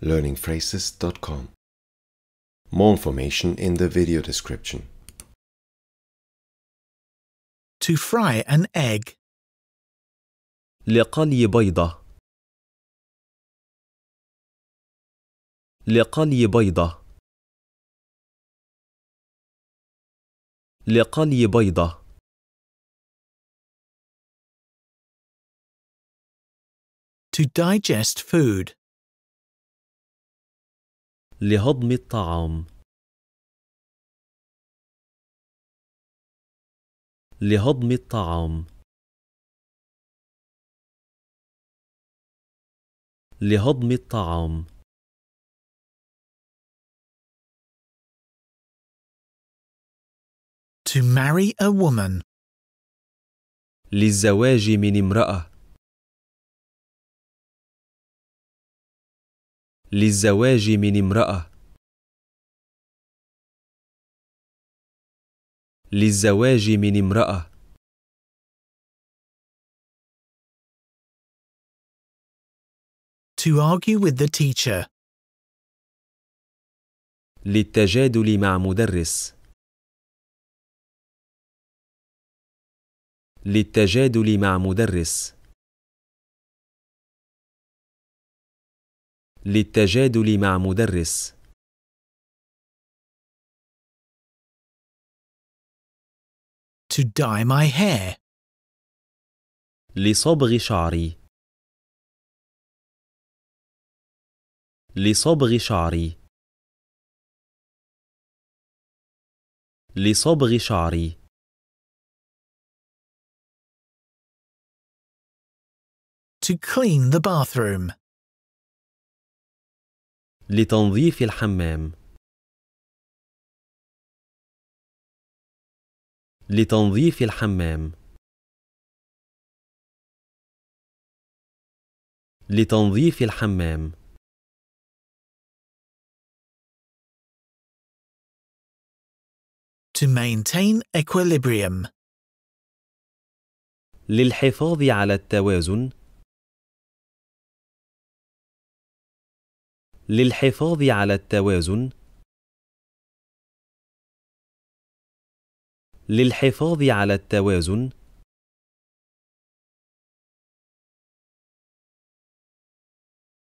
learningphrases.com. More information in the video description. To fry an egg. لقلي بيضة. لقلي بيضة. لقلي بيضة. To digest food. لهضم الطعام لهضم الطعام لهضم الطعام To marry a woman للزواج من امرأة للزواج من امرأة للزواج من امرأة To argue with the teacher للتجادل مع مدرس للتجادل مع مدرس للتجادل مع مدرس To dye my hair. لصبغ شعري لصبغ شعري لصبغ شعري To clean the bathroom. لتنظيف الحمام لتنظيف الحمام لتنظيف الحمام to maintain equilibrium للحفاظ على التوازن للحفاظ على التوازن للحفاظ على التوازن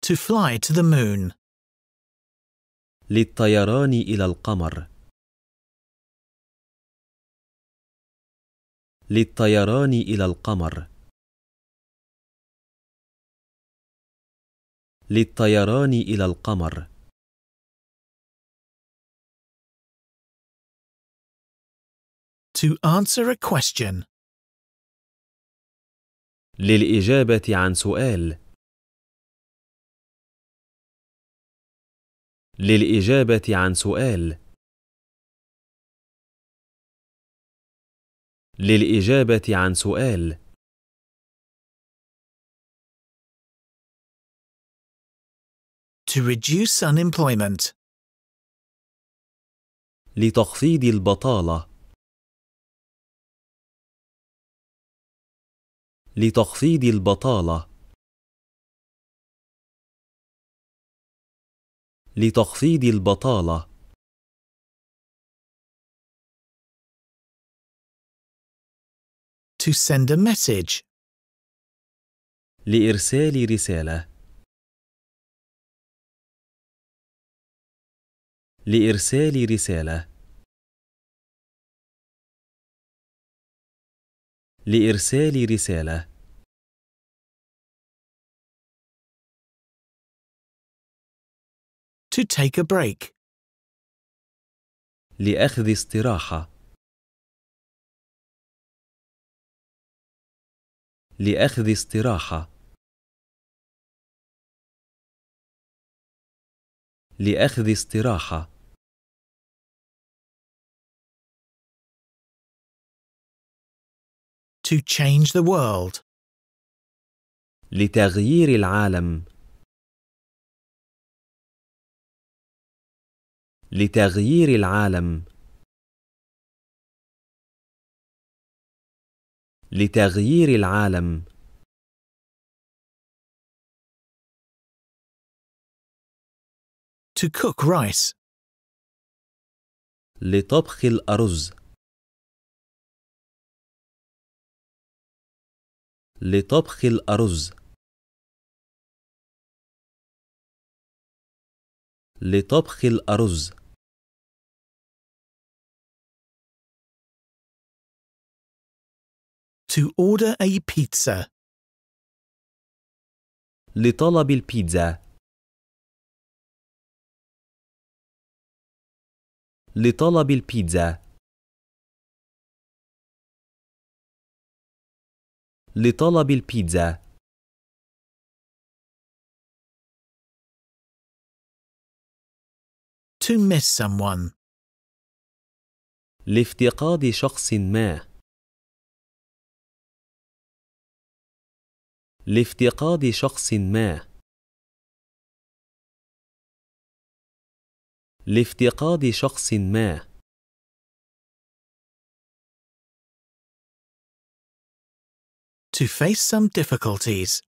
to fly to the moon للطيران إلى القمر للطيران إلى القمر للطيران إلى القمر To answer a question للإجابة عن سؤال للإجابة عن سؤال للإجابة عن سؤال to reduce unemployment. لتخفيض البطالة لتخفيض البطالة لتخفيض البطالة to send a message لإرسال رسالة لإرسال رسالة لإرسال رسالة To take a break. لأخذ استراحة لأخذ استراحة لأخذ استراحة To change the world. لتغيير العالم. لتغيير العالم. لتغيير العالم. To cook rice. لطبخ الأرز. لطبخ الأرز لطبخ الأرز To order a pizza. لطلب البيتزا لطلب البيتزا لطلب البيتزا to miss someone لافتقاد شخص ما لافتقاد شخص ما لافتقاد شخص ما To face some difficulties.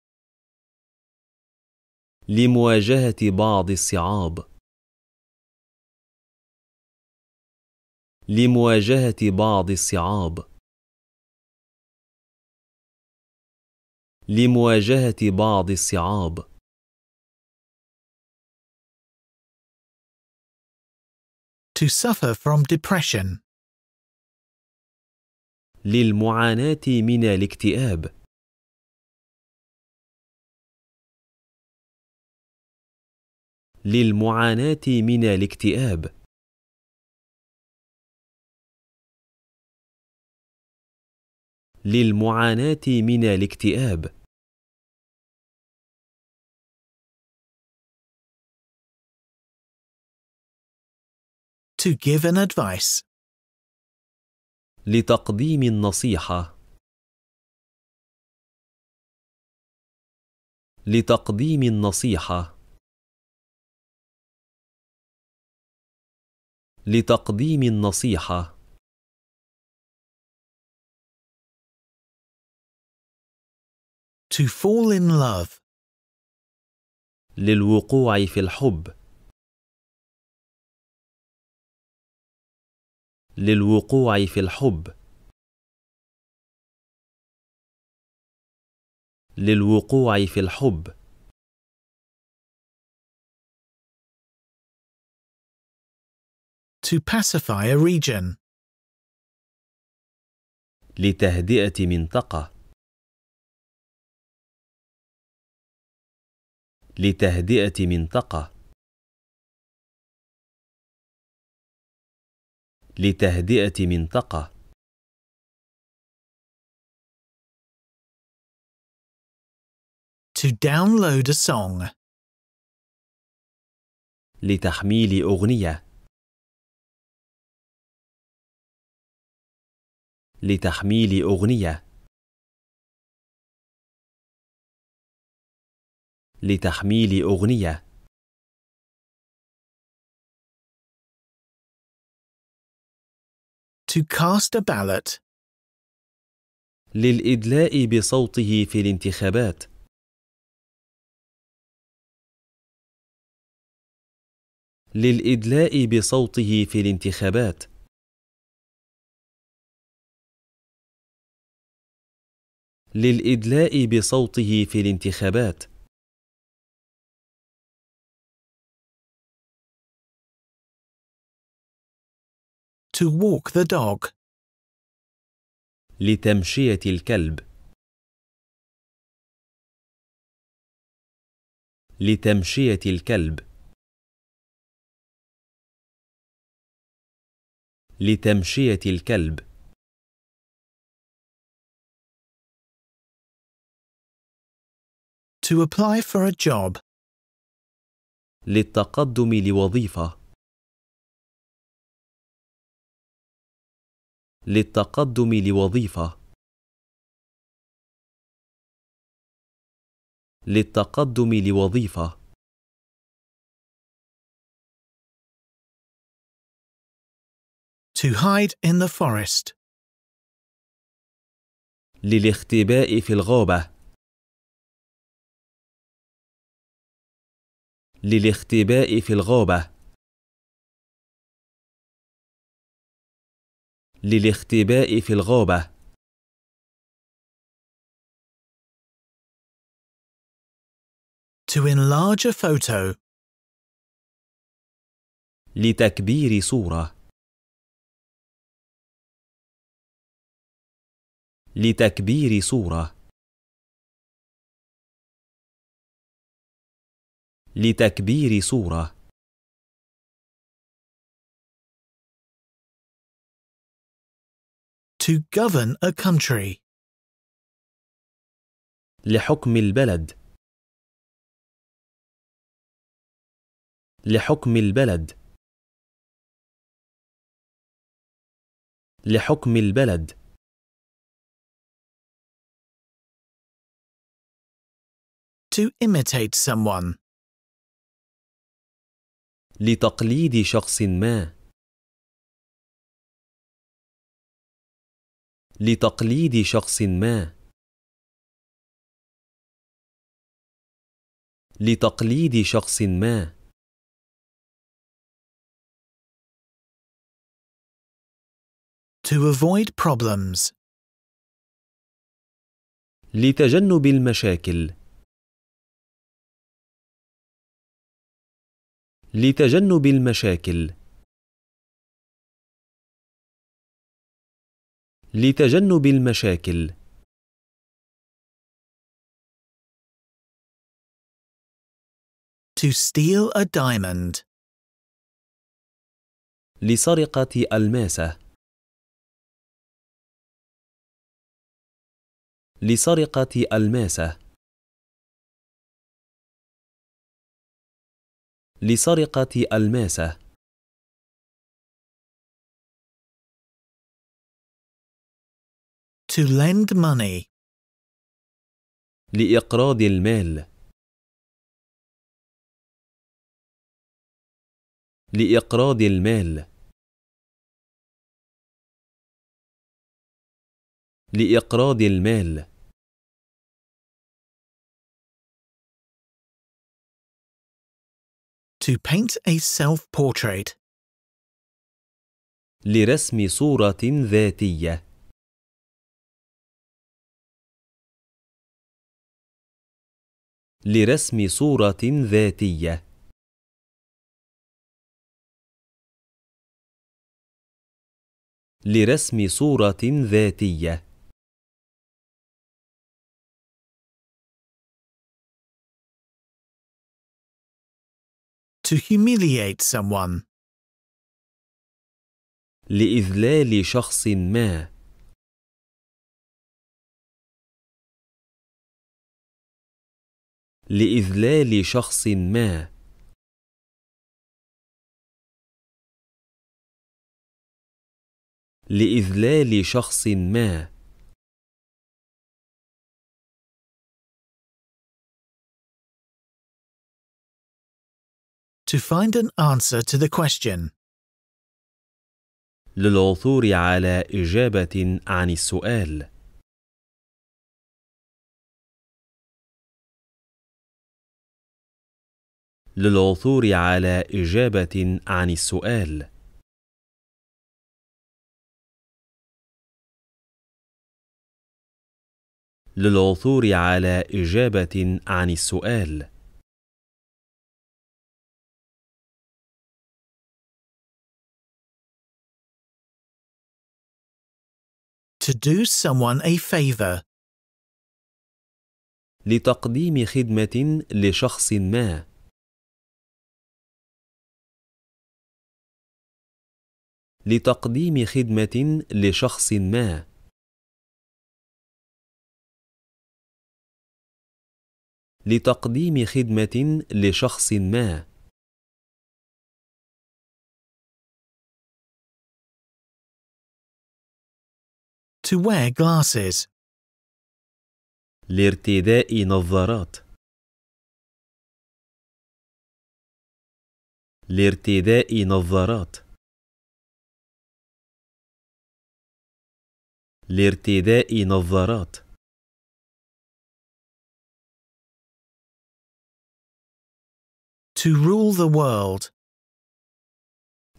لمواجهة بعض الصعاب. لمواجهة بعض الصعاب. لمواجهة بعض الصعاب. To suffer from depression. للمعاناه من الاكتئاب للمعاناه من الاكتئاب للمعاناه من الاكتئاب to give an advice لتقديم النصيحة لتقديم النصيحة لتقديم النصيحة To fall in love للوقوع في الحب للوقوع في الحب للوقوع في الحب to pacify a region لتهدئة منطقة لتهدئة منطقة لتهدئة منطقة To download a song لتحميل أغنية لتحميل أغنية لتحميل أغنية To cast a ballot. للإدلاء بصوته في الانتخابات. للإدلاء بصوته في الانتخابات. للإدلاء بصوته في الانتخابات. To walk the dog. لتمشية الكلب. لتمشية الكلب. لتمشية الكلب. To apply for a job. للتقدم لوظيفة. للتقدم لوظيفة للتقدم لوظيفة To hide in the forest للاختباء في الغابة للاختباء في الغابة للاختباء في الغابة To enlarge a photo. لتكبير صورة. لتكبير صورة. لتكبير صورة. to govern a country لحكم البلد لحكم البلد لحكم البلد to imitate someone لتقليد شخص ما لتقليد شخص ما لتقليد شخص ما To avoid problems لتجنب المشاكل لتجنب المشاكل لتجنب المشاكل To steal a diamond. لسرقة ألماسة. لسرقة ألماسة. لسرقة ألماسة. To lend money. لإقراض المال. لإقراض المال. لإقراض المال. To paint a self-portrait. لرسم صورة ذاتية. لرسم صورة ذاتية لرسم صورة ذاتية To humiliate someone لإذلال شخص ما لإذلال شخص ما لإذلال شخص ما To find an answer to the question. للعثور على إجابة عن السؤال. للعثور على إجابة عن السؤال للعثور على إجابة عن السؤال To do someone a favor. لتقديم خدمة لشخص ما. لتقديم خدمة لشخص ما لتقديم خدمة لشخص ما To wear glasses لارتداء نظارات لارتداء نظارات لارتداء نظارات To rule the world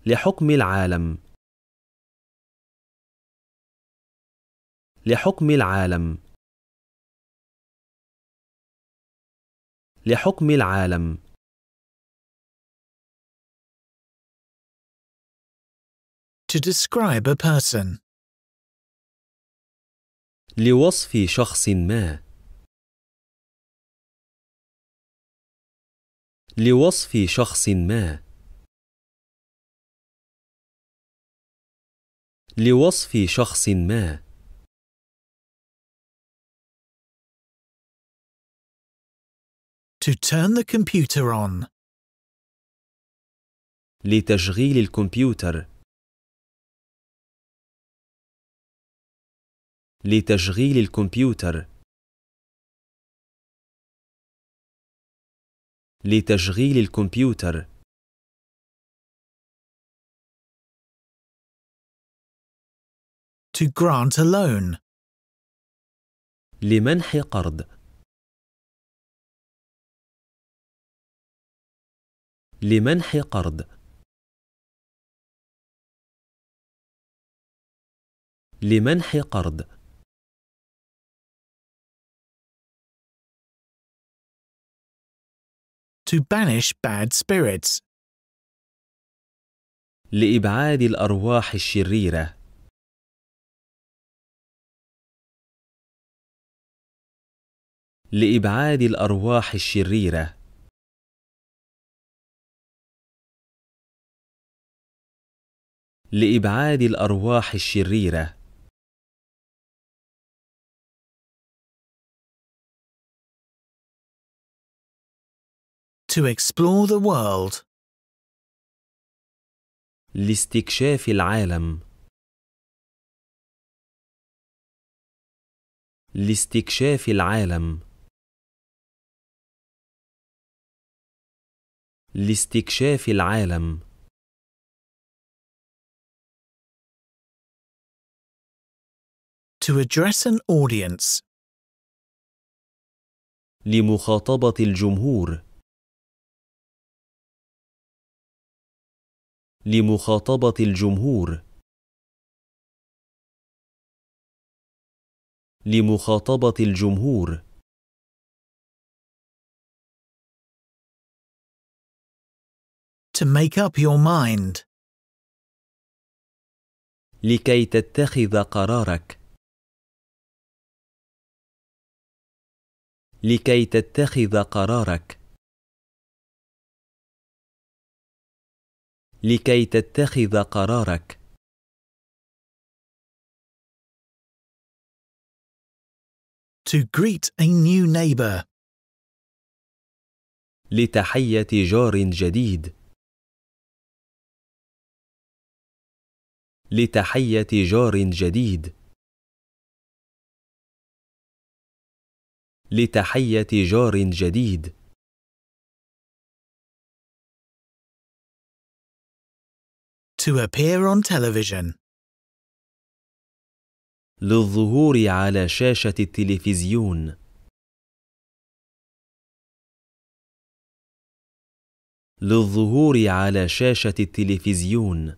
لحكم العالم لحكم العالم لحكم العالم To describe a person لوصف شخص ما لوصف شخص ما لوصف شخص ما To turn the computer on. لتشغيل الكمبيوتر لتشغيل الكمبيوتر لتشغيل الكمبيوتر to grant a loan لمنح قرض لمنح قرض لمنح قرض to banish bad spirits. لإبعاد الأرواح الشريرة. لإبعاد الأرواح الشريرة. لإبعاد الأرواح الشريرة. To explore the world. لاستكشاف العالم. لاستكشاف العالم. لاستكشاف العالم. To address an audience. لمخاطبة الجمهور. لمخاطبة الجمهور لمخاطبة الجمهور To make up your mind لكي تتخذ قرارك لكي تتخذ قرارك لكي تتخذ قرارك To greet a new neighbor. لتحية جار جديد. لتحية جار جديد. لتحية جار جديد. To appear on television. للظهور على شاشة التلفزيون. للظهور على شاشة التلفزيون.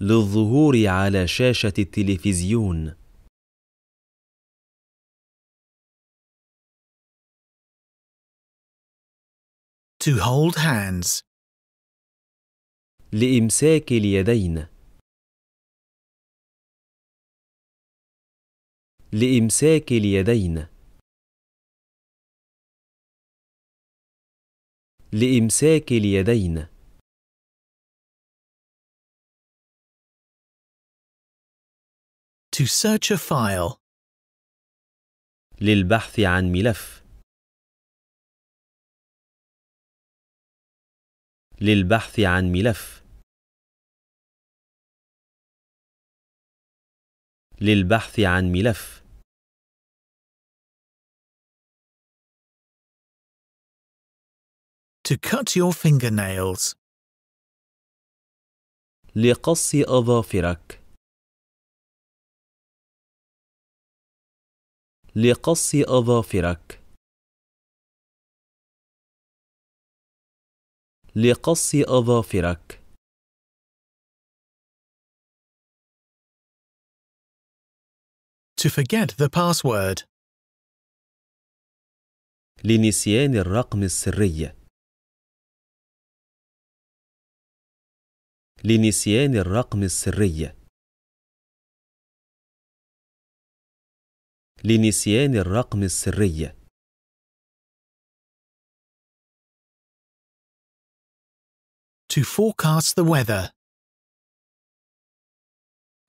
للظهور على شاشة التلفزيون To hold hands. لإمساك اليدين. لإمساك اليدين. لإمساك اليدين. To search a file. للبحث عن ملف. للبحث عن ملف للبحث عن ملف To cut your fingernails. لقص أظافرك. لقص أظافرك. لقص أظافرك To forget the password. لنسيان الرقم السري. لنسيان الرقم السري. لنسيان الرقم السري. to forecast the weather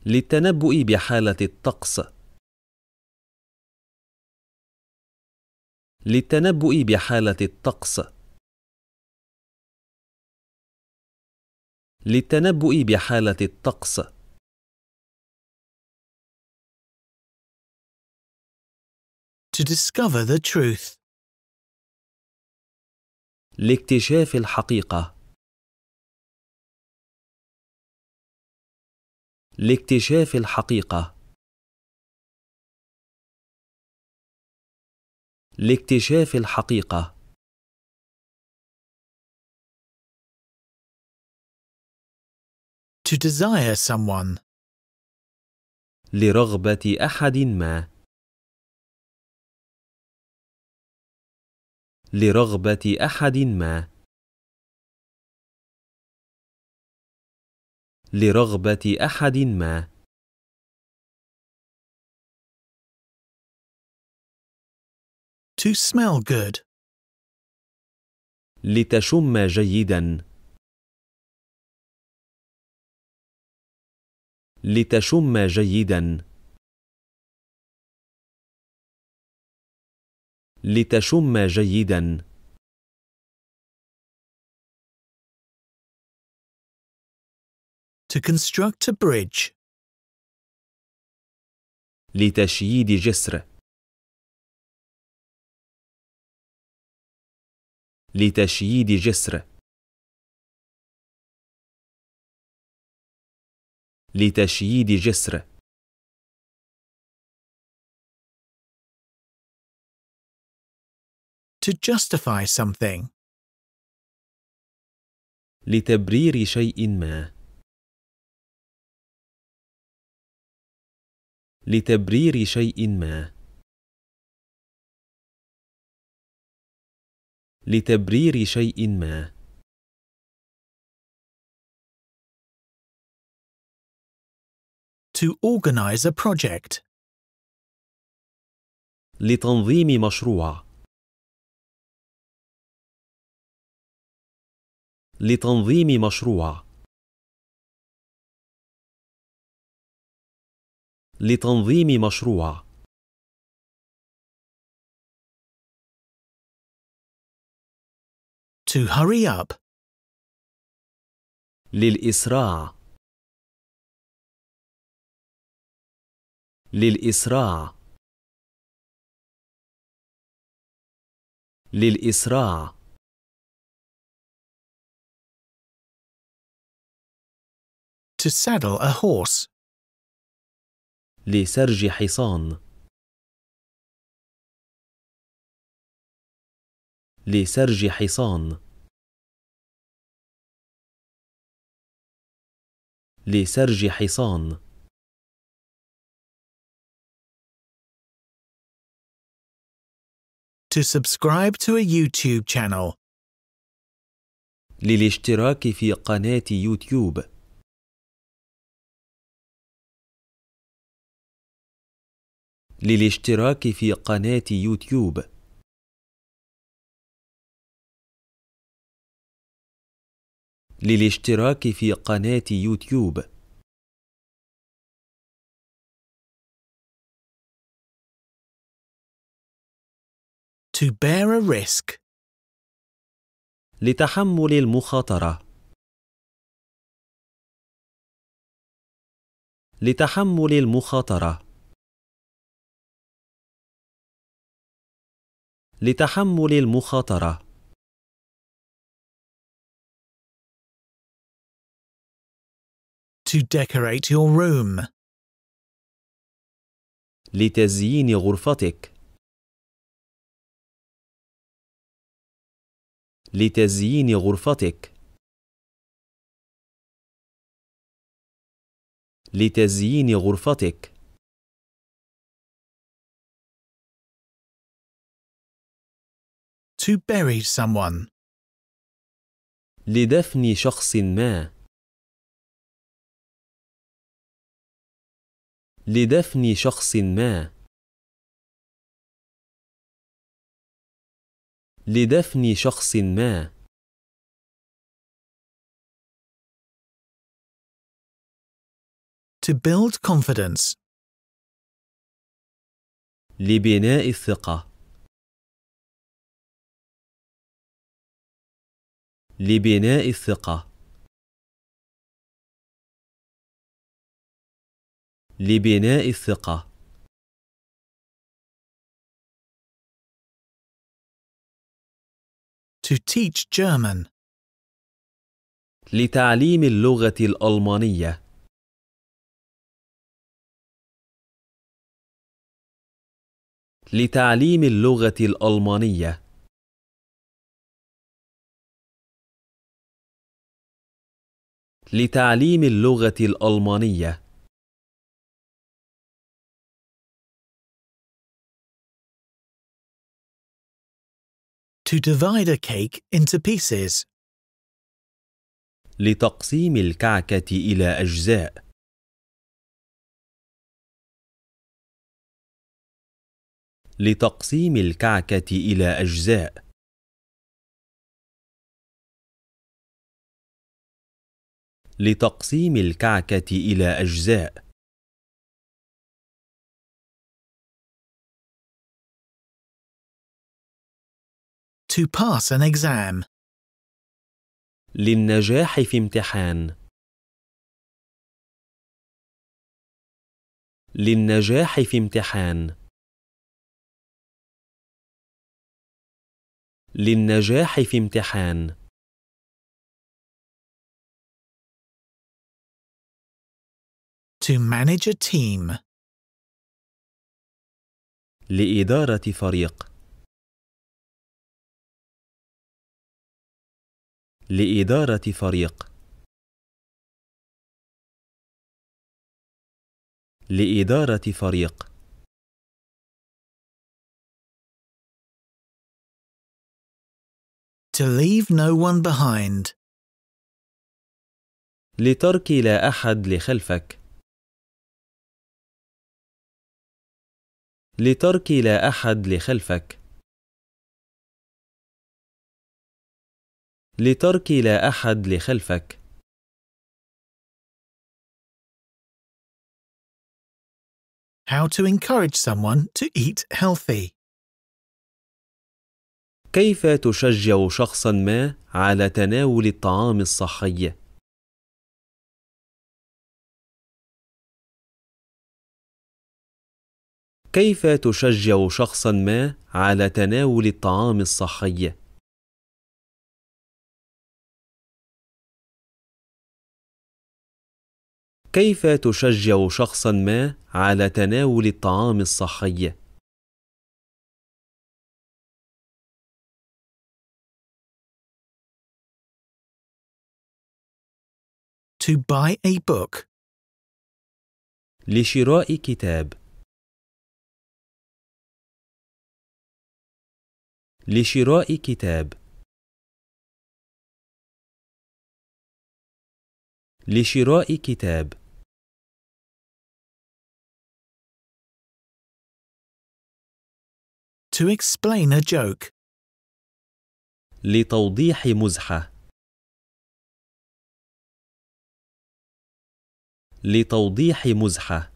للتنبؤ بحالة الطقس للتنبؤ بحالة الطقس للتنبؤ بحالة الطقس To discover the truth لاكتشاف الحقيقة لاكتشاف الحقيقة لاكتشاف الحقيقة To desire someone لرغبة أحد ما لرغبة أحد ما لرغبة أحد ما To smell good. لتشم جيدا. لتشم جيدا. لتشم جيدا. to construct a bridge. لتشييد جسر لتشييد جسر لتشييد جسر to justify something لتبرير شيء ما لتبرير شيء ما لتبرير شيء ما To organize a project لتنظيم مشروع لتنظيم مشروع لتنظيم مشروع To hurry up للإسراع للإسراع للإسراع To saddle a horse لسرج حصان لسرج حصان لسرج حصان To subscribe to a YouTube channel للاشتراك في قناة يوتيوب للاشتراك في قناة يوتيوب للاشتراك في قناة يوتيوب To bear a risk لتحمل المخاطرة لتحمل المخاطره لتحمل المخاطرة To decorate your room. لتزيين غرفتك. لتزيين غرفتك. لتزيين غرفتك To bury someone. لدفن شخص ما. لدفن شخص ما. لدفن شخص ما. To build confidence. لبناء الثقة. لبناء الثقة لبناء الثقة To teach German لتعليم اللغة الألمانية لتعليم اللغة الألمانية لتعليم اللغة الألمانية To divide a cake into pieces. لتقسيم الكعكة إلى أجزاء. لتقسيم الكعكة إلى أجزاء. لتقسيم الكعكة إلى أجزاء To pass an exam. للنجاح في امتحان. للنجاح في امتحان. للنجاح في امتحان. To manage a team. لإدارة فريق. لإدارة فريق. لإدارة فريق. To leave no one behind. لترك لا أحد لخلفك. لترك لا أحد لخلفك لترك لا أحد لخلفك How to encourage someone to eat healthy. كيف تشجع شخصا ما على تناول الطعام الصحي؟ كيف تشجع شخصا ما على تناول الطعام الصحي كيف تشجع شخصا ما على تناول الطعام الصحي to buy a book لشراء كتاب لشراء كتاب لشراء كتاب To explain a joke لتوضيح مزحة لتوضيح مزحه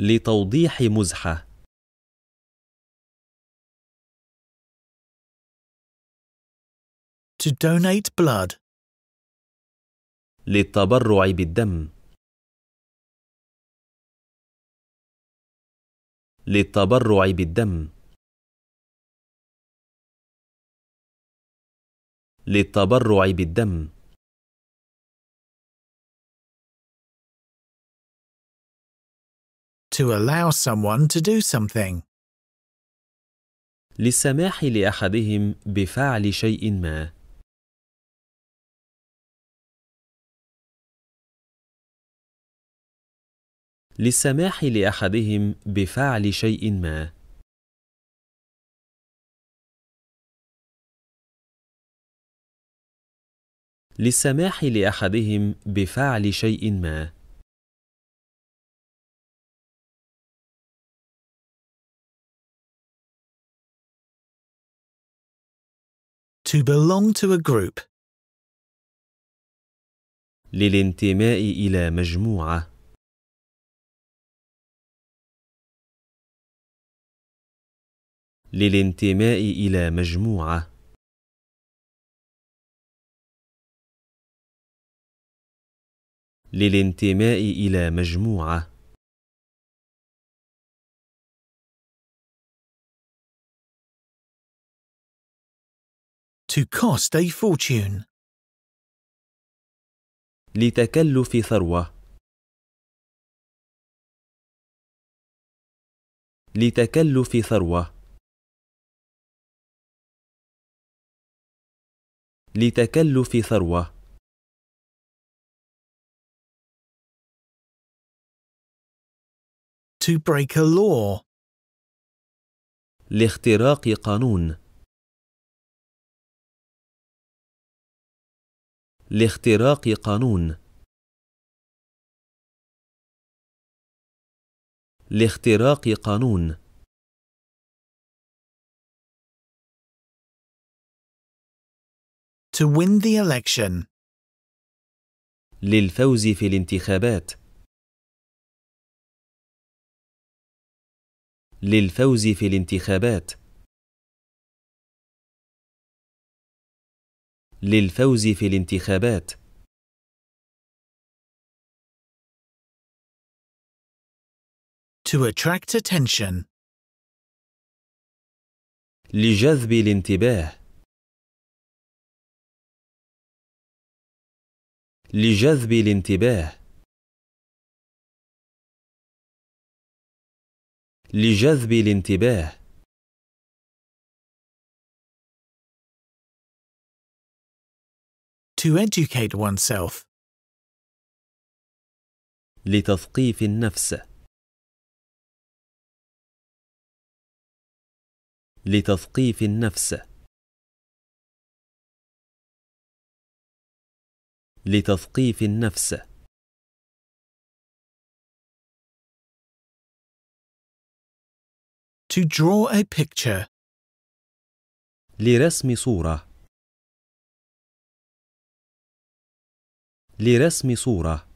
لتوضيح مزحة To donate blood. للتبرع بالدم. للتبرع بالدم. للتبرع بالدم. to allow someone to do something. للسماح لأحدهم بفعل شيء ما. للسماح لأحدهم بفعل شيء ما. للسماح لأحدهم بفعل شيء ما. To belong to a group. للانتماء إلى مجموعة. للانتماء إلى مجموعة. للانتماء إلى مجموعة. To cost a fortune. لتكلف ثروة لتكلف ثروة لتكلف ثروة To break a law. لاختراق قانون لاختراق قانون لاختراق قانون to win the election للفوز في الانتخابات للفوز في الانتخابات للفوز في الانتخابات To attract attention لجذب الانتباه لجذب الانتباه لجذب الانتباه to educate oneself. لتثقيف النفس لتثقيف النفس لتثقيف النفس To draw a picture لرسم صورة لرسم صورة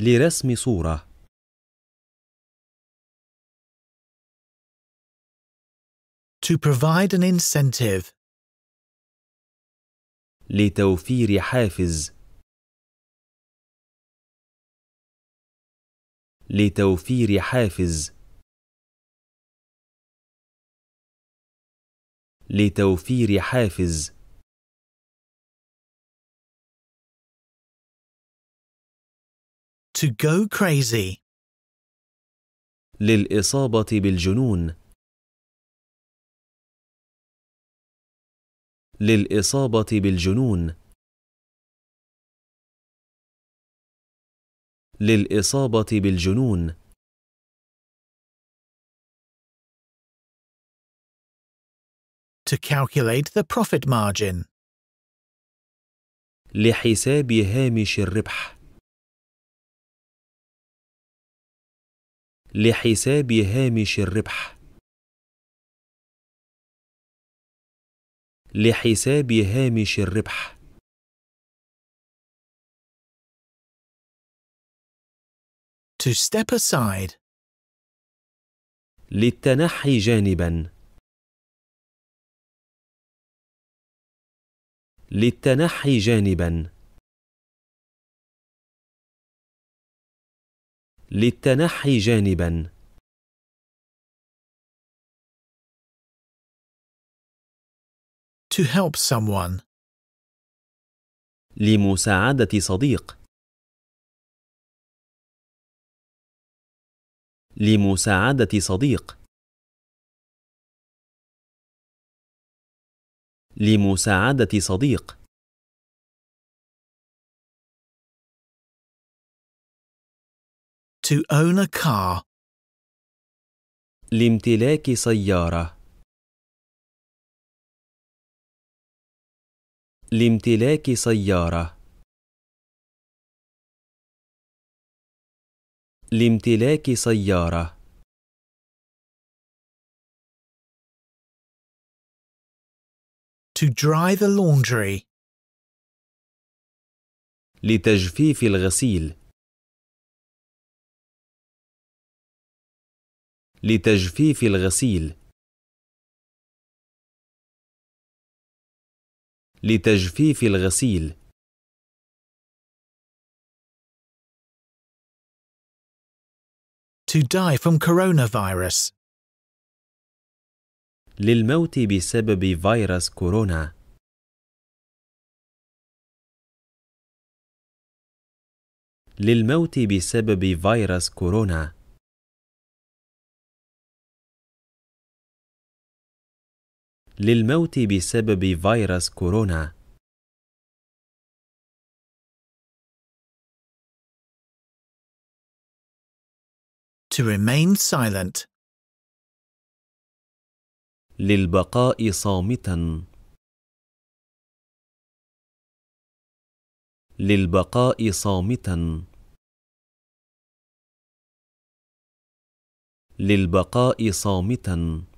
لرسم صورة To provide an incentive لتوفير حافز لتوفير حافز لتوفير حافز to go crazy للإصابة بالجنون للإصابة بالجنون للإصابة بالجنون to calculate the profit margin لحساب هامش الربح لحساب هامش الربح لحساب هامش الربح to step aside للتنحي جانبا للتنحي جانبا للتنحي جانبا to help someone لمساعدة صديق لمساعدة صديق لمساعدة صديق To own a car. لامتلاك سيارة. لامتلاك سيارة. لامتلاك سيارة. To dry the laundry. لتجفيف الغسيل. لتجفيف الغسيل لتجفيف الغسيل to die from coronavirus للموت بسبب فيروس كورونا للموت بسبب فيروس كورونا للموت بسبب فيروس كورونا to remain silent للبقاء صامتا للبقاء صامتا للبقاء صامتا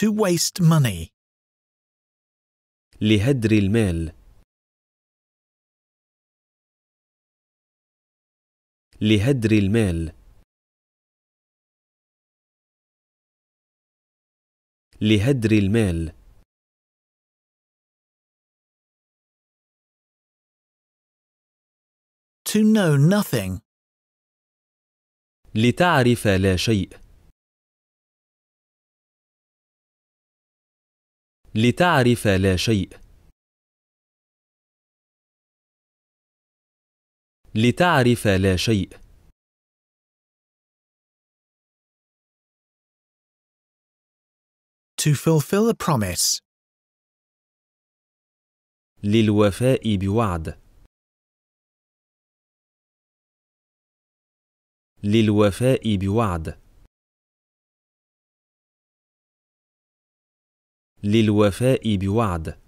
To waste money. لهدر المال. لهدر المال. لهدر المال. To know nothing. لتعرف لا شيء. لتعرف لا شيء لتعرف لا شيء To fulfill a promise للوفاء بوعد للوفاء بوعد للوفاء بوعد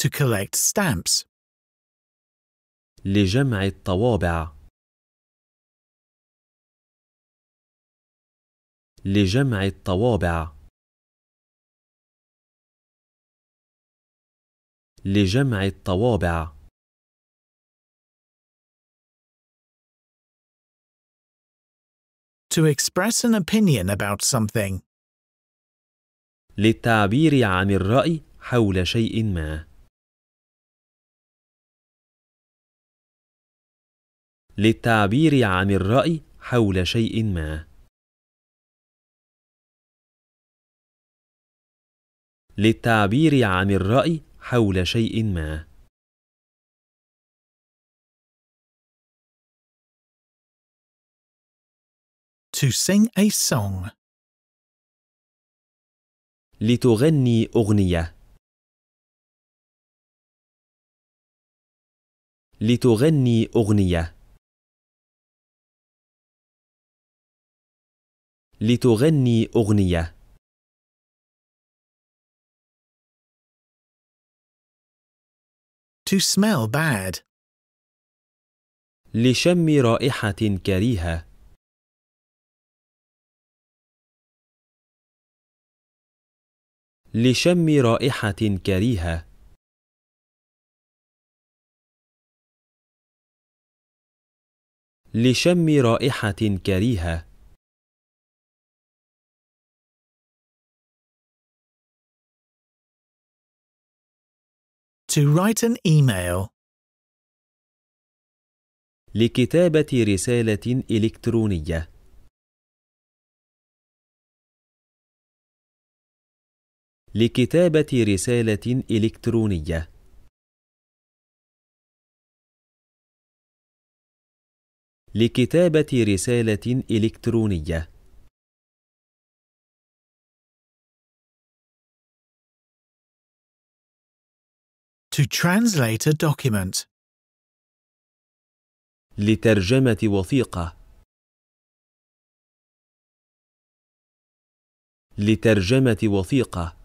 to collect stamps لجمع الطوابع لجمع الطوابع لجمع الطوابع To express an opinion about something. للتعبير عن الرأي حول شيء ما. للتعبير عن الرأي حول شيء ما. للتعبير عن الرأي حول شيء ما. To sing a song. لتغني أغنية. لتغني أغنية. لتغني أغنية. To smell bad. لشم رائحة كريهة. لشم رائحة كريهة لشم رائحة كريهة To write an email لكتابة رسالة إلكترونية لكتابة رسالة إلكترونية لكتابة رسالة إلكترونية To translate a document. لترجمة وثيقة لترجمة وثيقة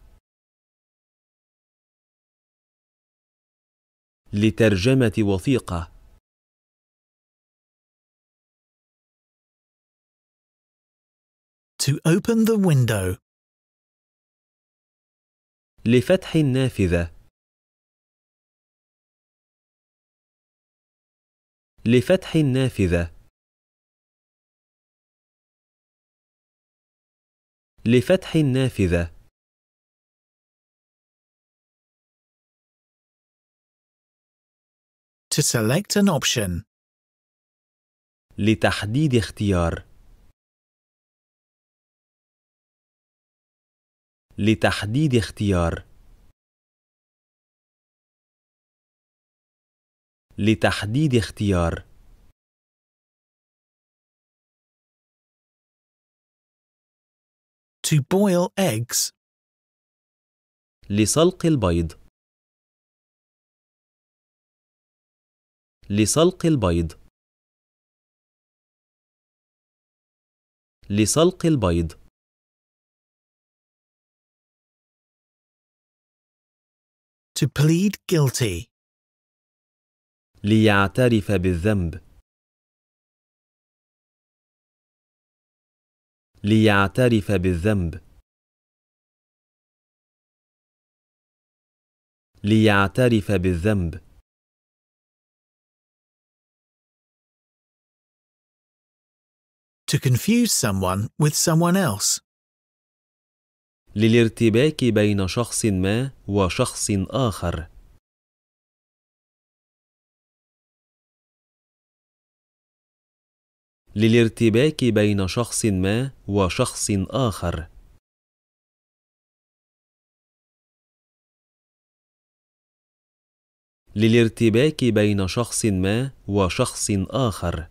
لترجمة وثيقة To open the window لفتح النافذة لفتح النافذة لفتح النافذة To select an option. لتحديد اختيار لتحديد اختيار لتحديد اختيار To boil eggs لسلق البيض لسلق البيض لسلق البيض to plead guilty ليعترف بالذنب ليعترف بالذنب ليعترف بالذنب to confuse someone with someone else. للارتباك بين شخص ما وشخص آخر. للارتباك بين شخص ما وشخص آخر. للارتباك بين شخص ما وشخص آخر.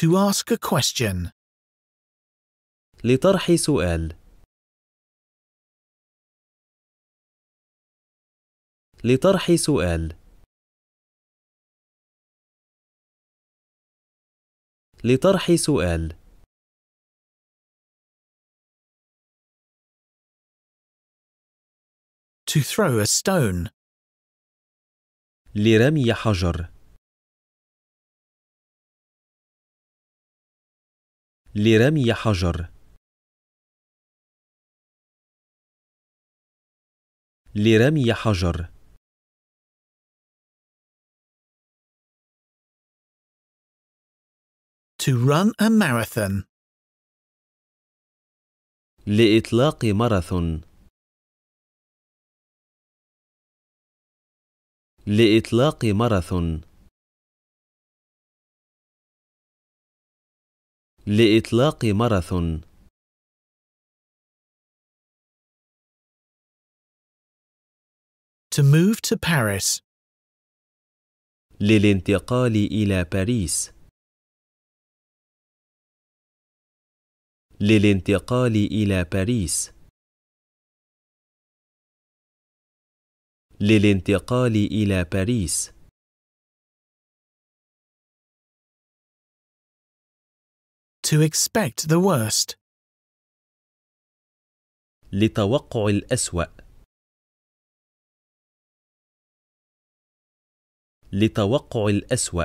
To ask a question. لطرح سؤال. لطرح سؤال. لطرح سؤال. To throw a stone. لرمي حجر. لرمي حجر لرمي حجر to run a marathon لإطلاق ماراثون لإطلاق ماراثون لإطلاق ماراثون To move to Paris. للانتقال إلى باريس. للانتقال إلى باريس. للانتقال إلى باريس. To expect the worst. لتوقع الأسوأ. لتوقع الأسوأ.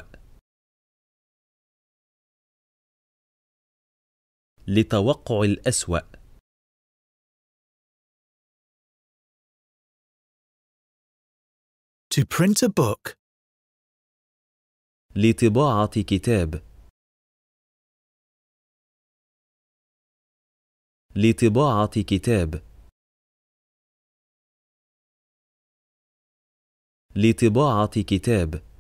لتوقع الأسوأ. To print a book. لطباعة كتاب. لطباعة كتاب لطباعة كتاب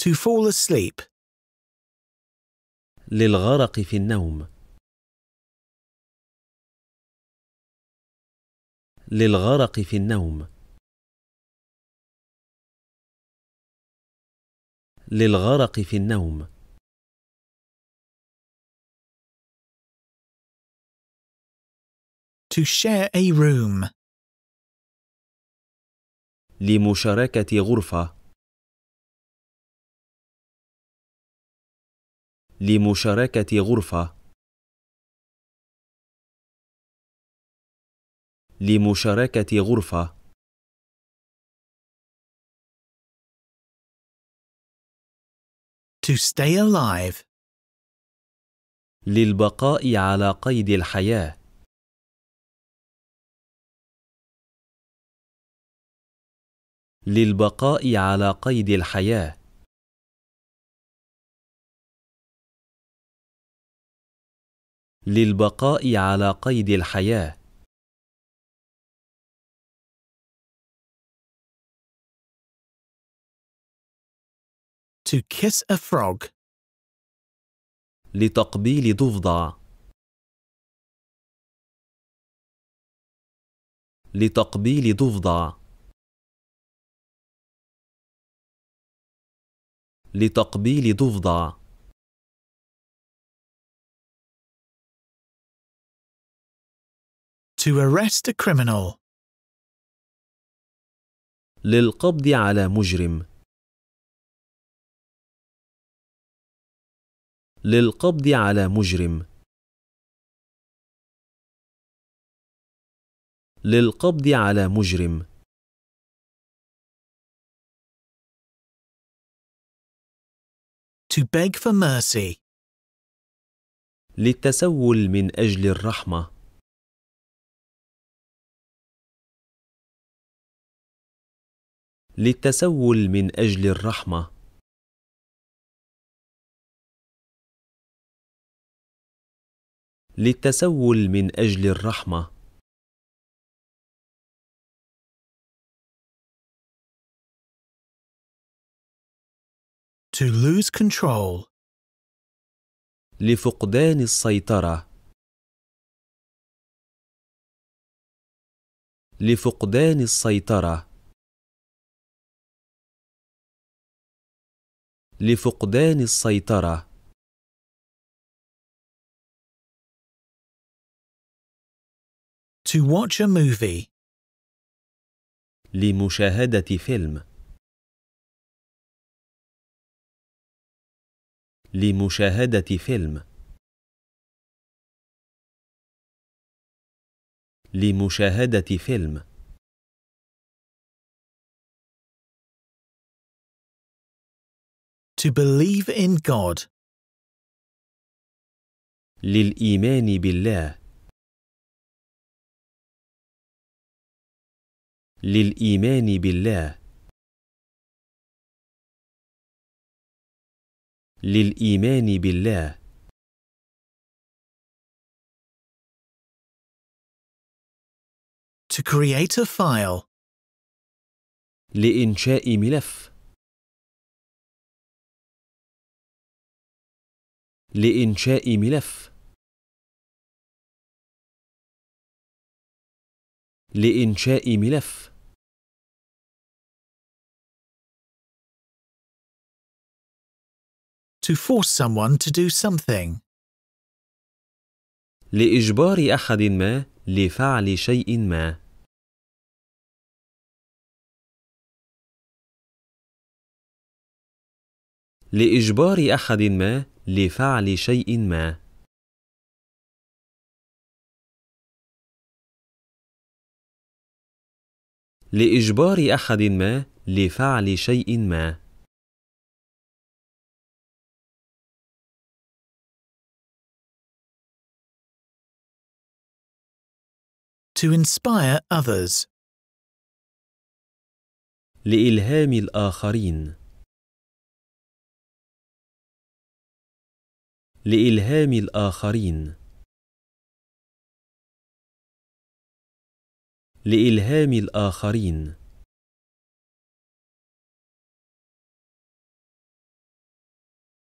To fall asleep للغرق في النوم للغرق في النوم للغرق في النوم to share a room لمشاركة غرفة لمشاركة غرفة لمشاركة غرفة To stay alive. للبقاء على قيد الحياة. للبقاء على قيد الحياة. للبقاء على قيد الحياه To kiss a frog. لتقبيل ضفدع. لتقبيل ضفدع. لتقبيل ضفدع. To arrest a criminal. للقبض على مجرم. للقبض على مجرم للقبض على مجرم to beg for mercy للتسول من أجل الرحمة للتسول من أجل الرحمة للتسول من أجل الرحمة To lose control لفقدان السيطرة لفقدان السيطرة لفقدان السيطرة To watch a movie. لمشاهدة فيلم. لمشاهدة فيلم. لمشاهدة فيلم. To believe in God. للإيمان بالله. للايمان بالله للايمان بالله to create a file لإنشاء ملف لإنشاء ملف لإنشاء ملف to force someone to do something. لإجبار أحد ما لفعل شيء ما. لإجبار أحد ما لفعل شيء ما. لإجبار أحد ما لفعل شيء ما To inspire others. لإلهام الآخرين. لإلهام الآخرين. لإلهام الآخرين.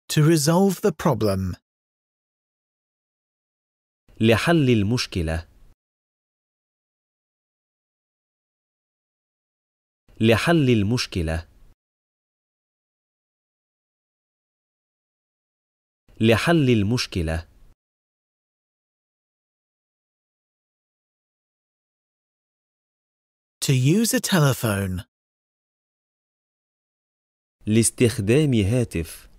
To resolve the problem. لحل المشكله لحل المشكله لحل المشكله To use a telephone. لاستخدام هاتف.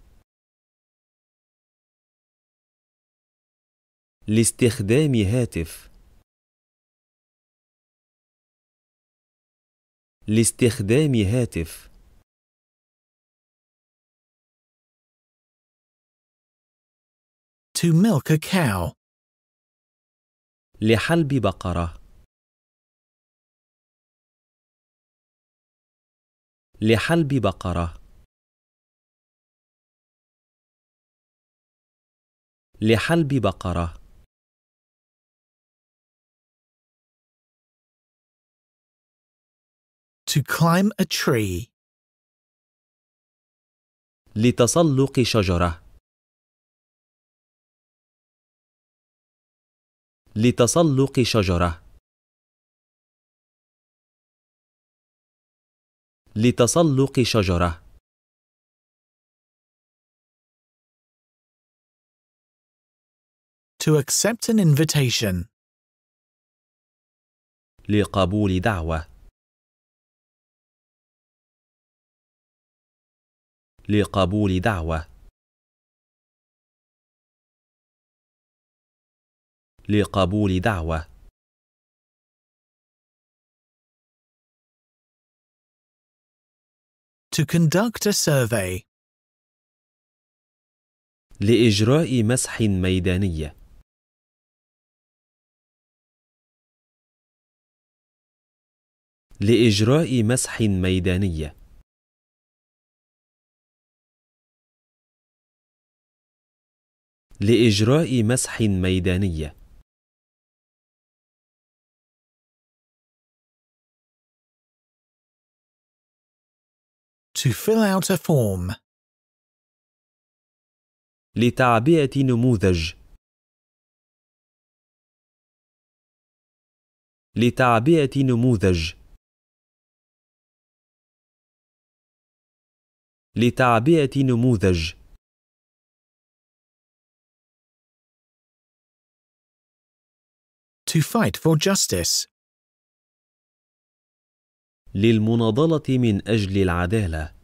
لاستخدام هاتف. لاستخدام هاتف To milk a cow. لحلب بقرة لحلب بقرة لحلب بقره To climb a tree. لتسلق شجرة. لتسلق شجرة. لتسلق شجرة. To accept an invitation. لقبول دعوة. لقبول دعوة لقبول دعوة To conduct a survey لإجراء مسح ميداني لإجراء مسح ميداني لإجراء مسح ميدانية To fill out a form. لتعبئة نموذج. لتعبئة نموذج. لتعبئة نموذج to fight for justice. للمناضلة من أجل العدالة.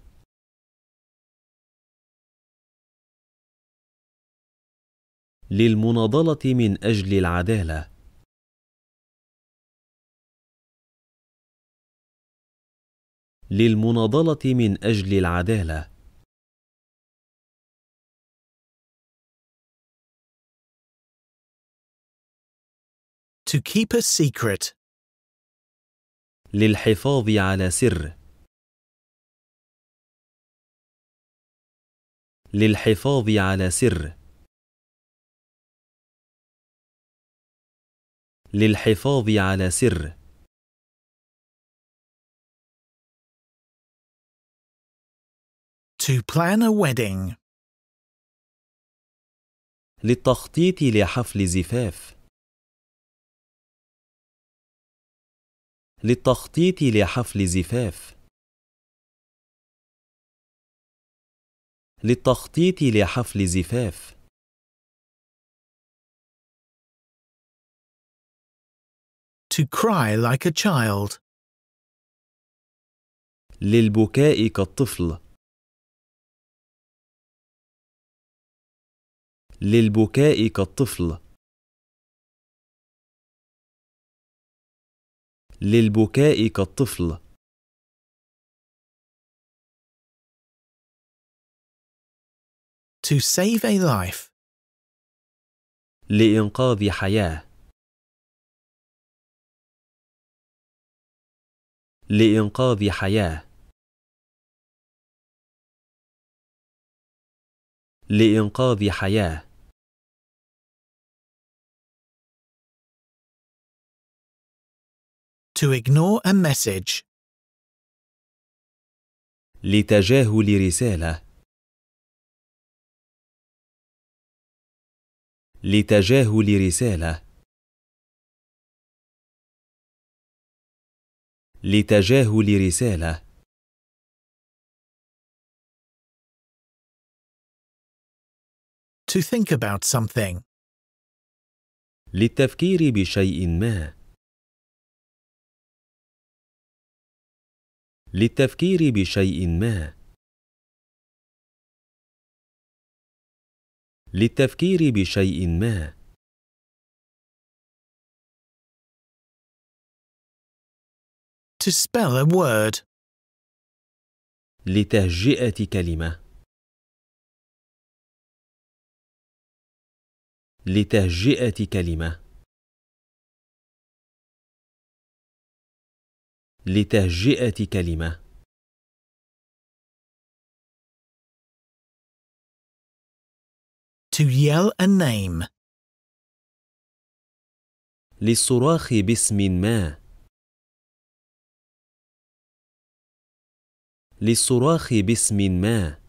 للمناضلة من أجل العدالة. للمناضلة من أجل العدالة. To keep a secret. للحفاظ على سر. للحفاظ على سر. للحفاظ على سر. To plan a wedding. للتخطيط لحفل زفاف. للتخطيط لحفل زفاف للتخطيط لحفل زفاف To cry like a child. للبكاء كالطفل للبكاء كالطفل للبكاء كالطفل To save a life لإنقاذ حياة لإنقاذ حياة لإنقاذ حياة To ignore a message. لتجاهل رسالة. لتجاهل رسالة. لتجاهل رسالة. To think about something. للتفكير بشيء ما. للتفكير بشيء ما للتفكير بشيء ما to spell a word لتهجئة كلمة لتهجئة كلمة لتهجئة كلمة To yell a name للصراخ باسم ما للصراخ باسم ما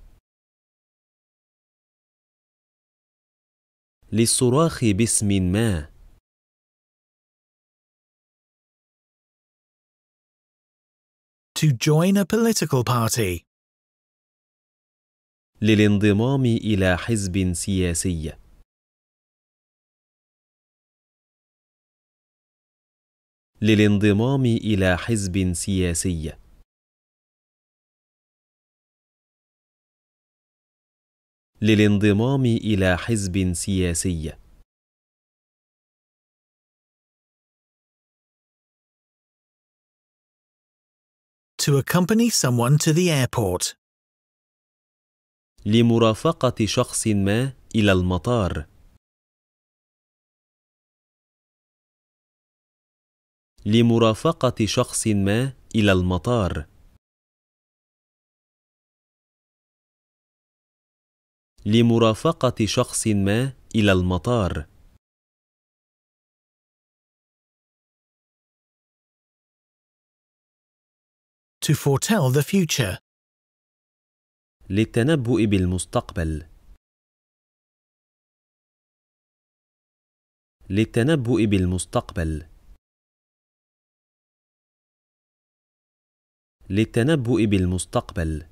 للصراخ باسم ما To join a political party. للانضمام إلى حزب سياسي. للانضمام إلى حزب سياسي. للانضمام إلى حزب سياسي. To accompany someone to the airport. لمرافقة شخص ما إلى المطار. لمرافقة شخص ما إلى المطار. لمرافقة شخص ما إلى المطار. to foretell the future. للتنبؤ بالمستقبل. للتنبؤ بالمستقبل. للتنبؤ بالمستقبل.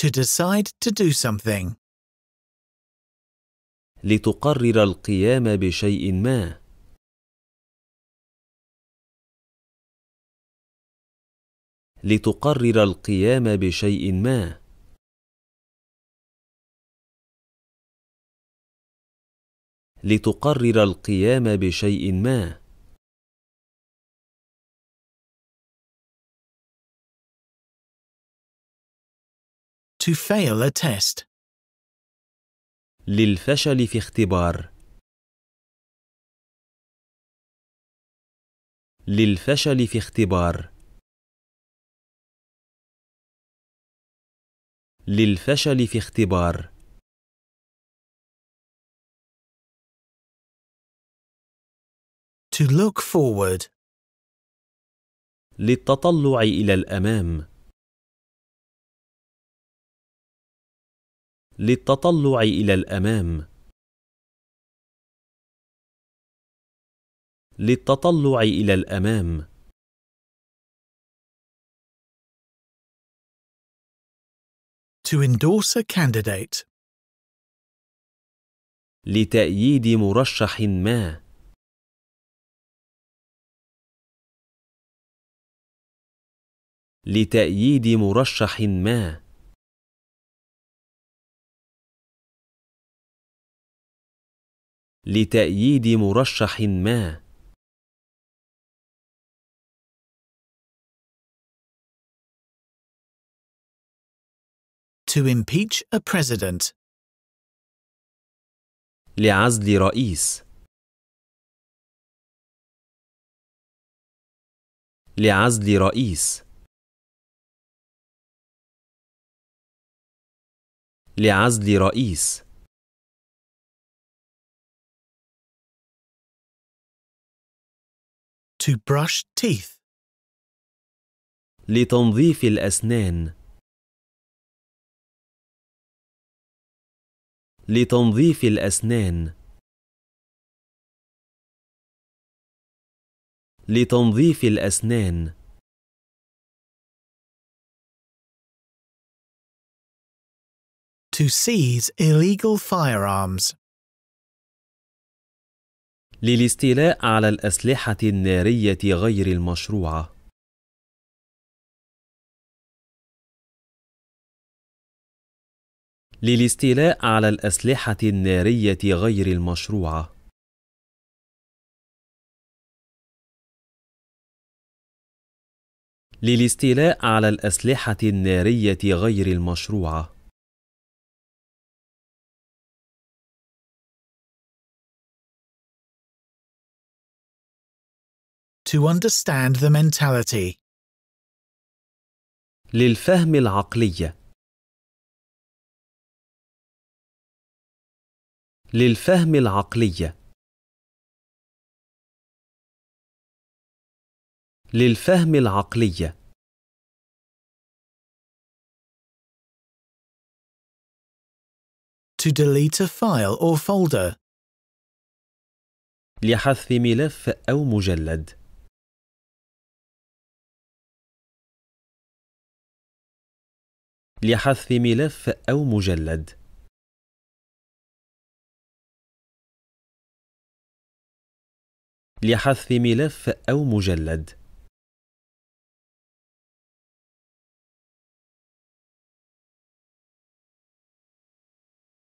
To decide to do something. لتقرر القيام بشيء ما. لتقرر القيام بشيء ما لتقرر القيام بشيء ما to fail a test للفشل في اختبار للفشل في اختبار للفشل في اختبار To look forward للتطلع إلى الأمام للتطلع إلى الأمام للتطلع إلى الأمام To endorse a candidate. لتأييد مرشح ما. لتأييد مرشح ما. لتأييد مرشح ما To impeach a president. لعزل رئيس. لعزل رئيس. لعزل رئيس. To brush teeth. لتنظيف الأسنان. لتنظيف الأسنان لتنظيف الأسنان to seize illegal firearms للاستيلاء على الأسلحة النارية غير المشروعة للاستيلاء على الأسلحة النارية غير المشروعة للاستيلاء على الأسلحة النارية غير المشروعة To understand the mentality للفهم العقلي للفهم العقلية للفهم العقلية To delete a file or folder لحذف ملف أو مجلد لحذف ملف أو مجلد لحذف ملف أو مجلد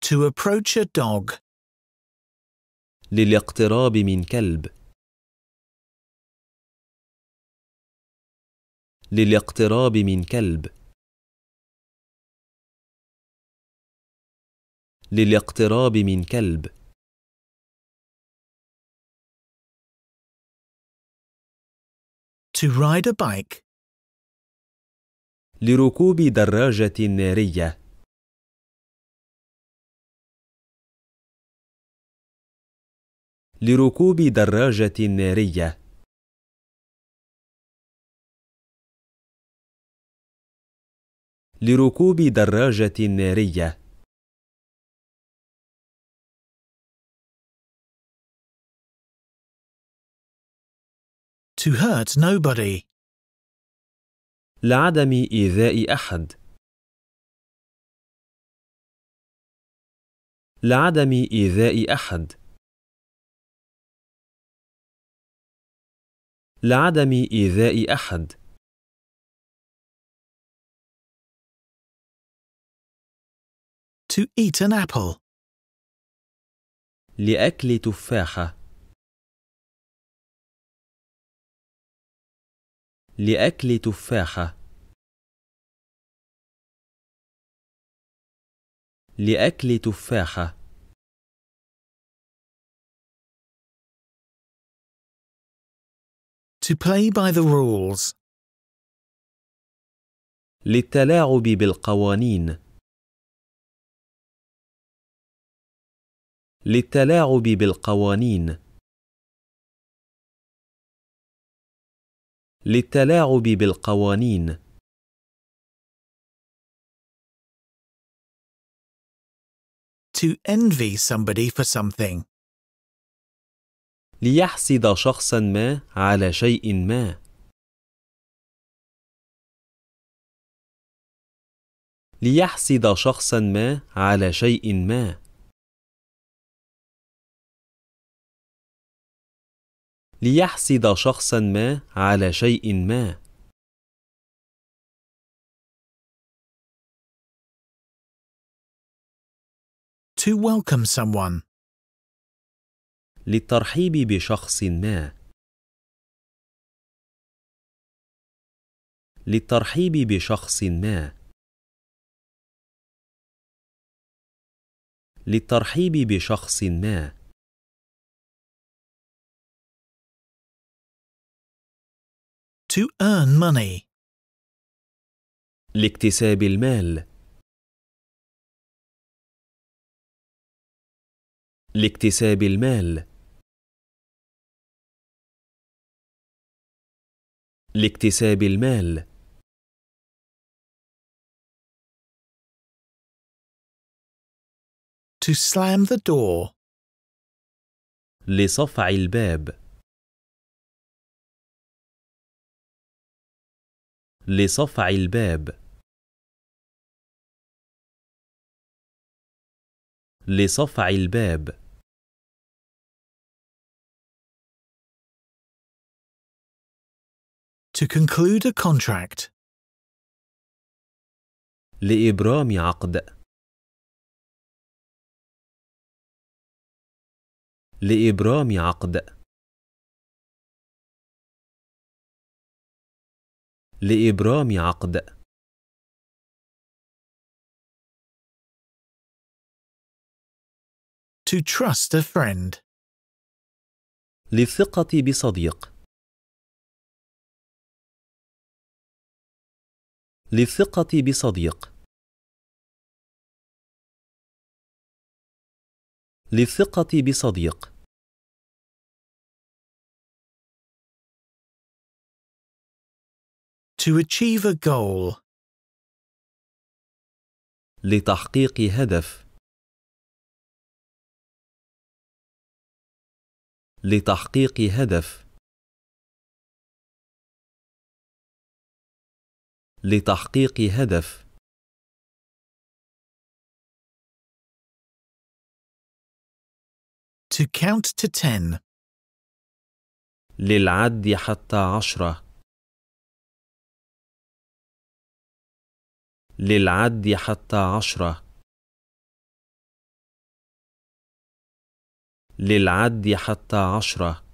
To approach a dog. للاقتراب من كلب. للاقتراب من كلب. للاقتراب من كلب. To ride a bike. لركوب دراجة نارية. لركوب دراجة نارية. لركوب دراجة نارية To hurt nobody. لعدم إيذاء أحد. لعدم إيذاء أحد. لعدم إيذاء أحد. To eat an apple. لأكل تفاحة. لأكل تفاحة لأكل تفاحة To play by the rules للتلاعب بالقوانين للتلاعب بالقوانين للتلاعب بالقوانين to envy somebody for something ليحسد شخصا ما على شيء ما ليحسد شخصا ما على شيء ما ليحسد شخصا ما على شيء ما to welcome someone للترحيب بشخص ما للترحيب بشخص ما للترحيب بشخص ما To earn money. لاكتساب المال. لاكتساب المال. لاكتساب المال. To slam the door. لصفع الباب. لصفع الباب لصفع الباب To conclude a contract لإبرام عقد لإبرام عقد لإبرام عقد To trust a friend. للثقة بصديق. للثقة بصديق. للثقة بصديق. To achieve a goal. لتحقيق هدف. لتحقيق هدف. لتحقيق هدف. To count to ten. للعد حتى عشرة. للعد حتى عشرة للعد حتى عشرة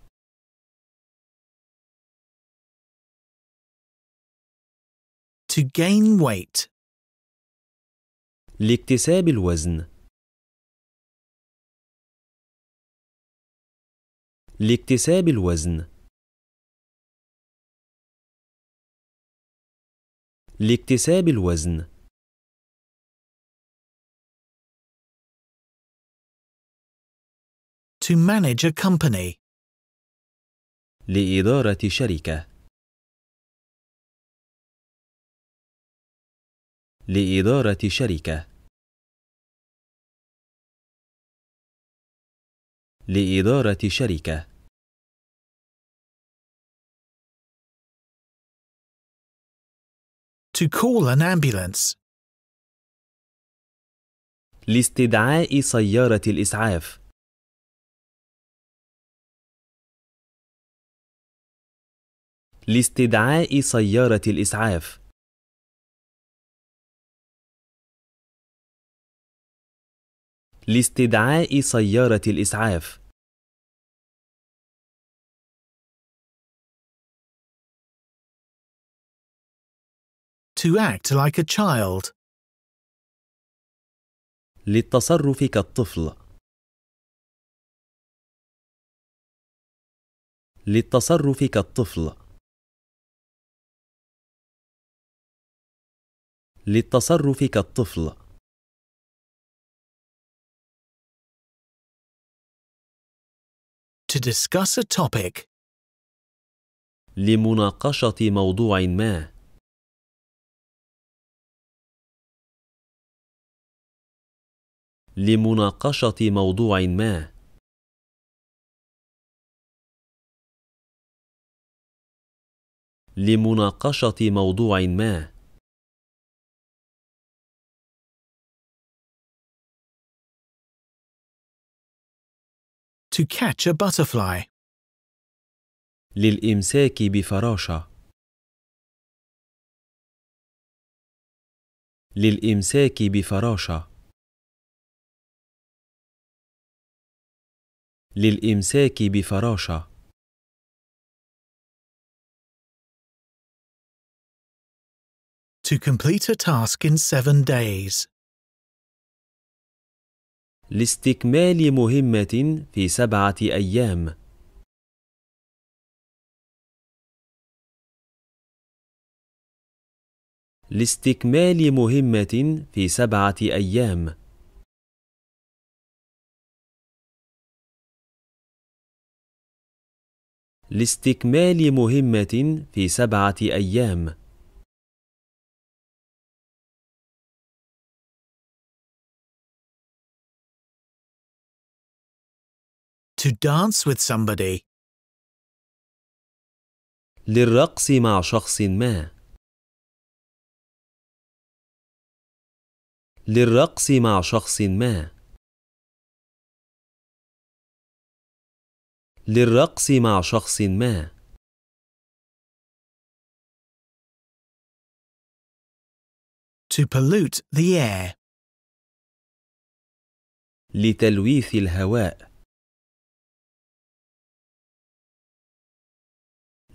To gain weight لاكتساب الوزن لاكتساب الوزن لاكتساب الوزن To manage a company. لإدارة شركة. لإدارة شركة. لإدارة شركة. To call an ambulance. لاستدعاء سيارة الإسعاف. لاستدعاء سيارة الإسعاف لاستدعاء سيارة الإسعاف To act like a child. للتصرف كالطفل. للتصرف كالطفل. للتصرف كالطفل To discuss a topic. لمناقشة موضوع ما. لمناقشة موضوع ما. لمناقشة موضوع ما To catch a butterfly. للإمساك بفراشة. للإمساك بفراشة. للإمساك بفراشة. To complete a task in seven days. لاستكمال مهمة في سبعة أيام لاستكمال مهمة في سبعة أيام لاستكمال مهمة في سبعة أيام To dance with somebody. للرقص مع شخص ما. للرقص مع شخص ما. للرقص مع شخص ما. To pollute the air. لتلويث الهواء.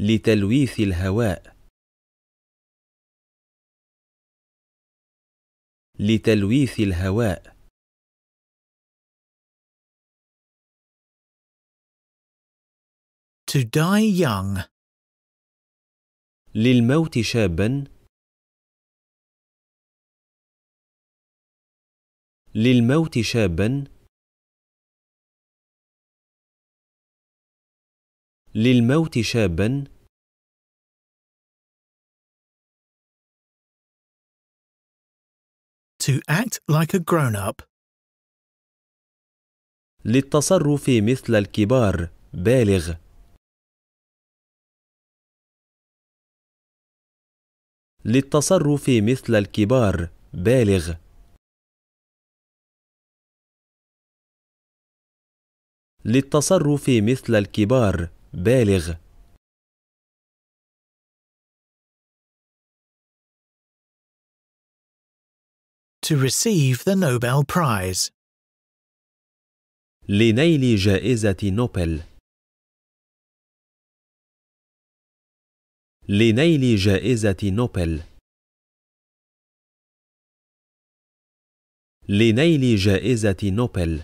لتلويث الهواء لتلويث الهواء To die young للموت شابا للموت شابا للموت شابا To act like a grown-up. للتصرف مثل الكبار بالغ للتصرف مثل الكبار بالغ للتصرف مثل الكبار بالغ To receive the Nobel Prize. لنيل جائزة نوبل لنيل جائزة نوبل لنيل جائزة نوبل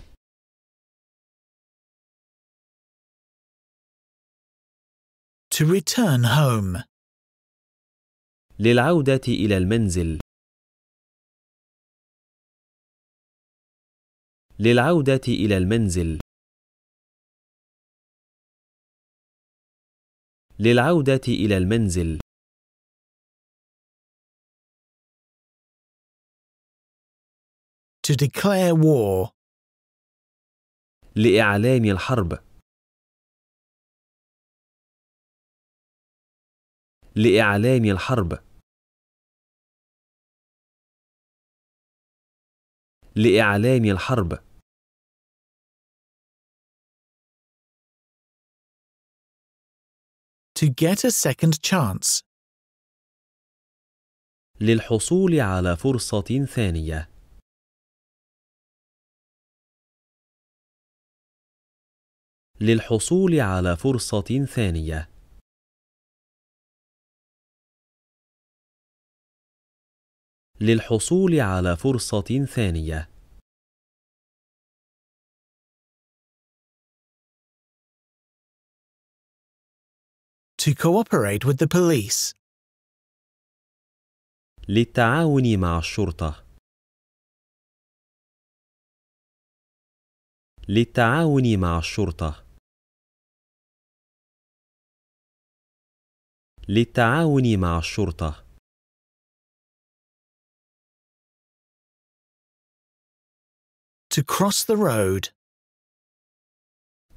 to return home. للعودة إلى المنزل. للعودة إلى المنزل. للعودة إلى المنزل. To declare war. لإعلان الحرب. لإعلان الحرب لإعلان الحرب To get a second chance. للحصول على فرصة ثانية. للحصول على فرصة ثانية. للحصول على فرصة ثانية To cooperate with the police. للتعاون مع الشرطة للتعاون مع الشرطة للتعاون مع الشرطة To cross the road.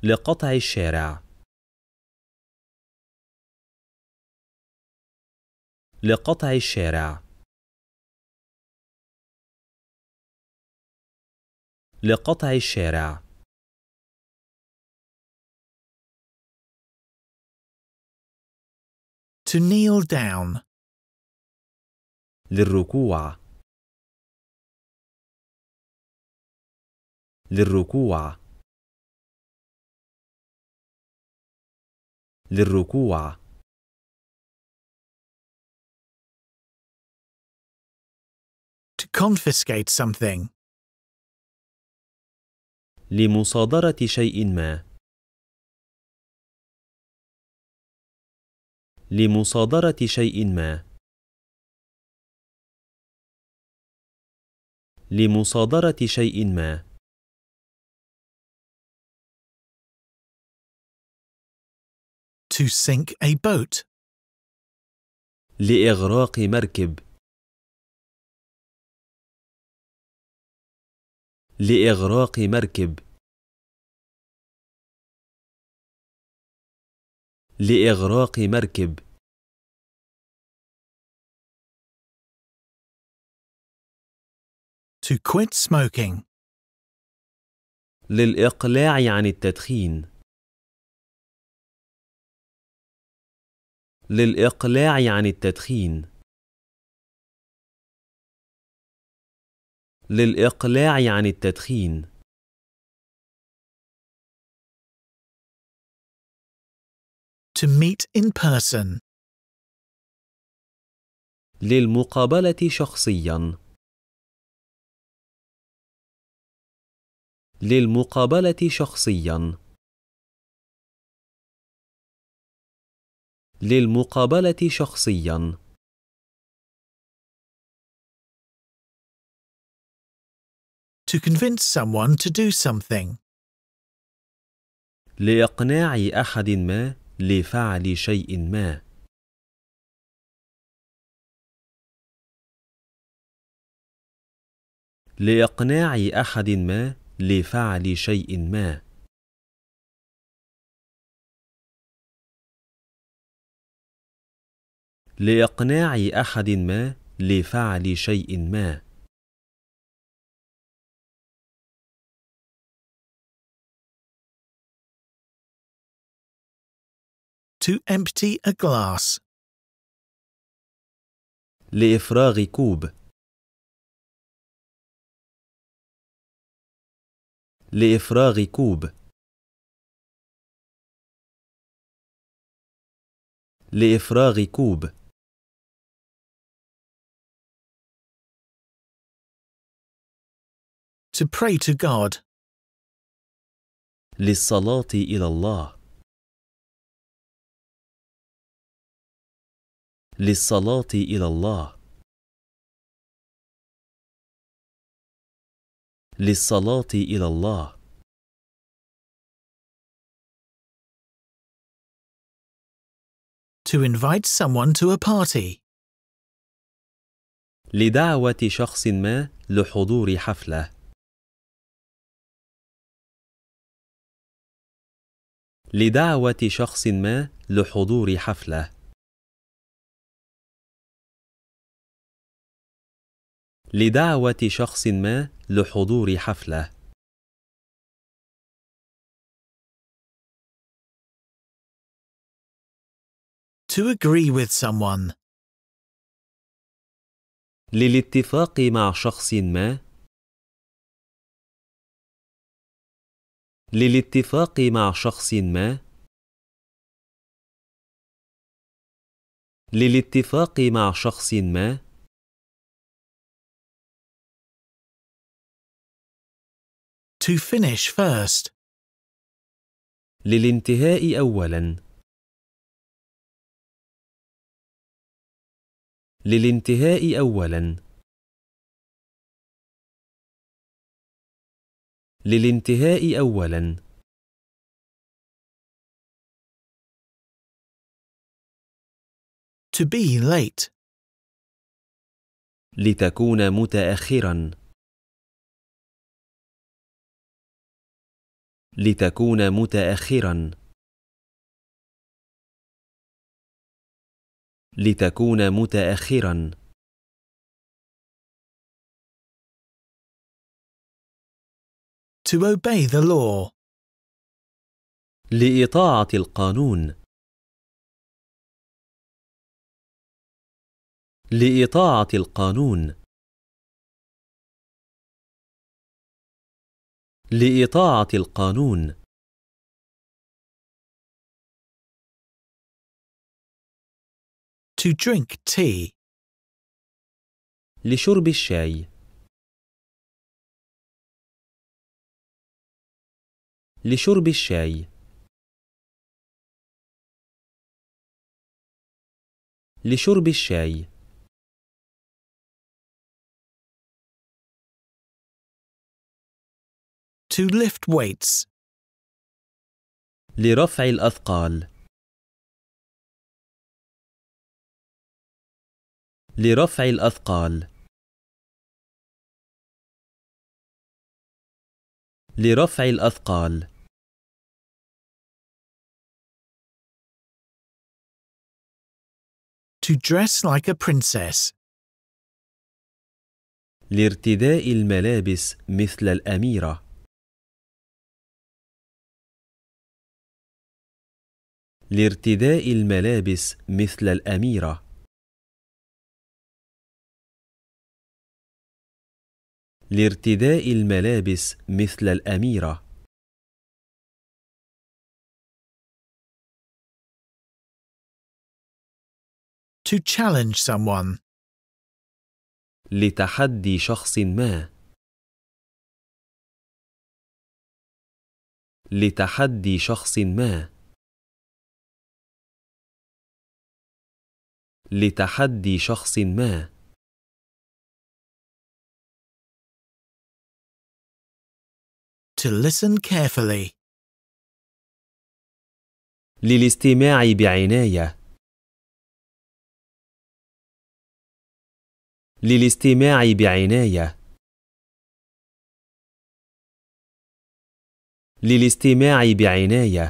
لقطع الشارع. لقطع الشارع. لقطع الشارع. To kneel down. للركوع. للركوع للركوع to confiscate something لمصادرة شيء ما لمصادرة شيء ما لمصادرة شيء ما to sink a boat لإغراق مركب لإغراق مركب لإغراق مركب to quit smoking للإقلاع عن التدخين للإقلاع عن التدخين للإقلاع عن التدخين To meet in person للمقابلة شخصيا للمقابلة شخصيا للمقابلة شخصياً To convince someone to do something. لإقناع أحد ما لفعل شيء ما. لإقناع أحد ما لفعل شيء ما. لإقناع أحد ما لفعل شيء ما to empty a glass. لإفراغ كوب. لإفراغ كوب. لإفراغ كوب. to pray to God. للصلاة إلى الله. للصلاة إلى الله. للصلاة إلى الله. To invite someone to a party. لدعوة شخص ما لحضور حفلة. لدعوة شخص ما لحضور حفلة. لدعوة شخص ما لحضور حفلة. To agree with someone. للاتفاق مع شخص ما للاتفاق مع شخص ما للاتفاق مع شخص ما to finish first للانتهاء أولا للانتهاء أولاً للانتهاء أولا To be late لتكون متأخرا لتكون متأخرا لتكون متأخرا to obey the law. لإطاعة القانون لإطاعة القانون لإطاعة القانون to drink tea لشرب الشاي لشرب الشاي لشرب الشاي to lift weights لرفع الأثقال لرفع الأثقال لرفع الأثقال To dress like a princess. لارتداء الملابس مثل الأميرة. لارتداء الملابس مثل الأميرة. لارتداء الملابس مثل الاميره to challenge someone لتحدي شخص ما لتحدي شخص ما لتحدي شخص ما To listen carefully. للاستماع بعناية. للاستماع بعناية. للاستماع بعناية.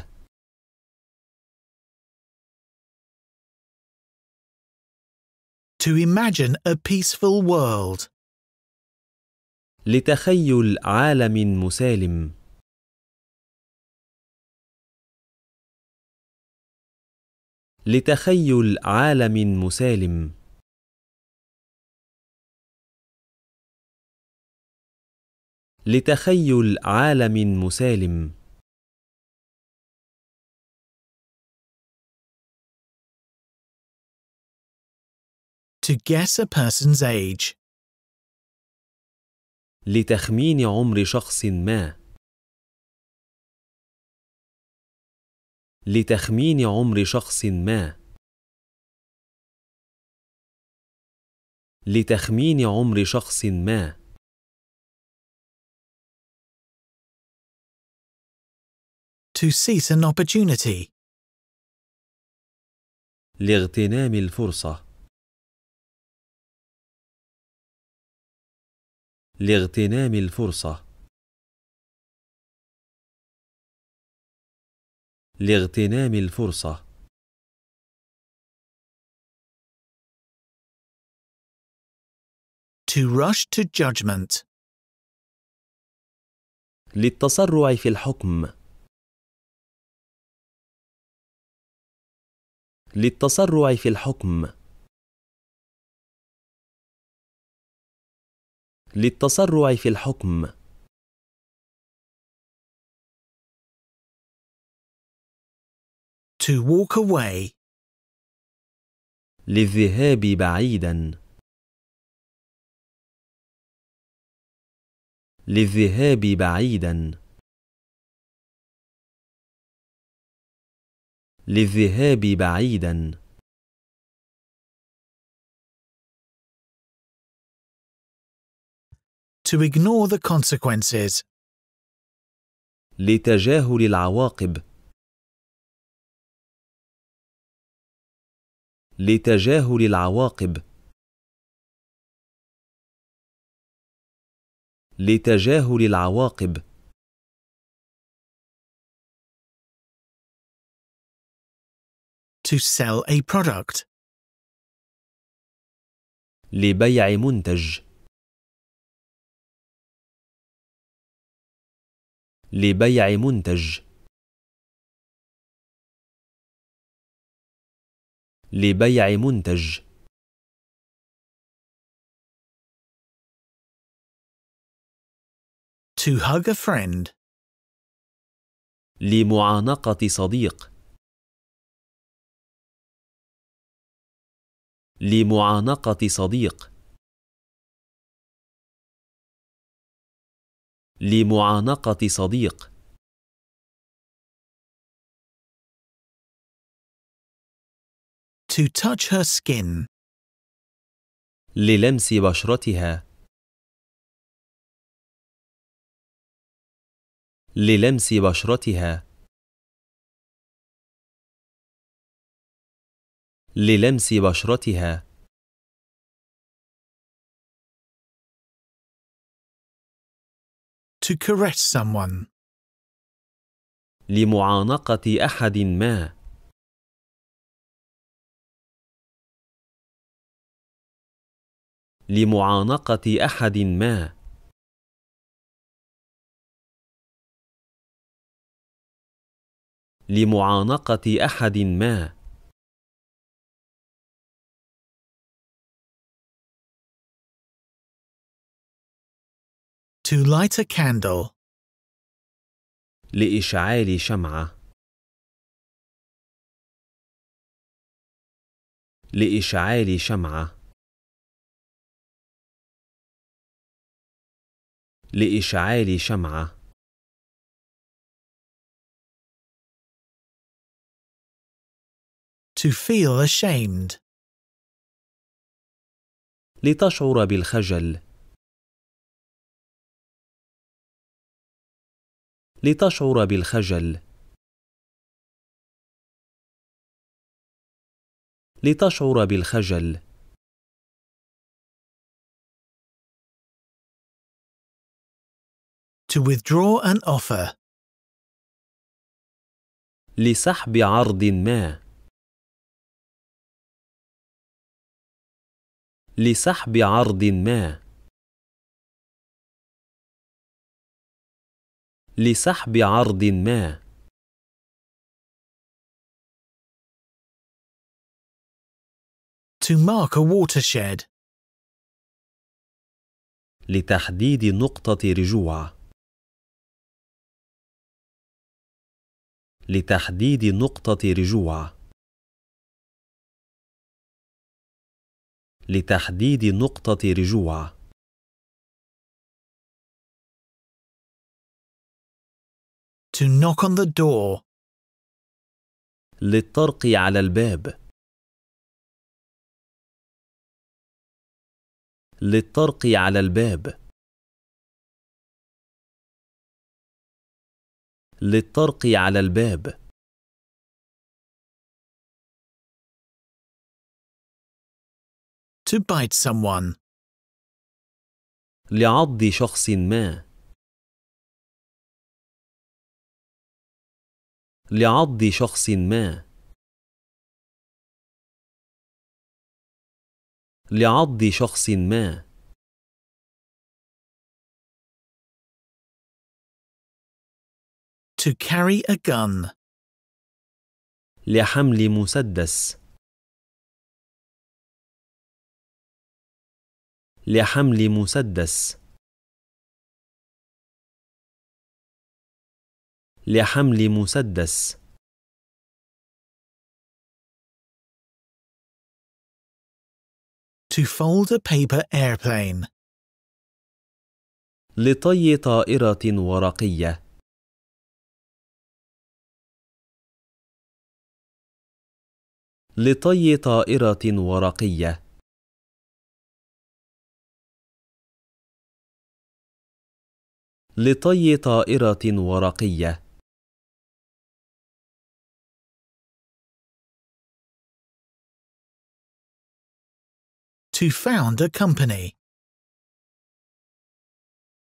To imagine a peaceful world. لتخيل عالم مسالم لتخيل عالم مسالم لتخيل عالم مسالم To guess a person's age لتخمين عمر شخص ما لتخمين عمر شخص ما لتخمين عمر شخص ما To seize an opportunity. لاغتنام الفرصه لاغتنام الفرصة لاغتنام الفرصة To rush to judgment. للتسرع في الحكم. للتسرع في الحكم. للتسرع في الحكم to walk away للذهاب بعيدا للذهاب بعيدا للذهاب بعيدا to ignore the consequences. لتجاهل العواقب لتجاهل العواقب لتجاهل العواقب to sell a product لبيع منتج لبيع منتج لبيع منتج To hug a friend. لمعانقة صديق. لمعانقة صديق. لمعانقة صديق to touch her skin للمس بشرتها للمس بشرتها للمس بشرتها to caress someone. لمعانقة أحد ما. لمعانقة أحد ما. لمعانقة أحد ما To light a candle. لإشعال شمعة. لإشعال شمعة. لإشعال شمعة. To feel ashamed. لتشعر بالخجل. لتشعر بالخجل لتشعر بالخجل To withdraw an offer لسحب عرض ما لسحب عرض ما لسحب عرض ما To mark a watershed لتحديد نقطة رجوع لتحديد نقطة رجوع لتحديد نقطة رجوع To knock on the door. للطرق على الباب. للطرق على الباب. للطرق على الباب. To bite someone. لعض شخص ما. لعض شخص ما لعض شخص ما To carry a gun. لحمل مسدس لحمل مسدس لحمل مسدس To fold a paper airplane. لطي طائرة ورقية. لطي طائرة ورقية. لطي طائرة ورقية To found a company.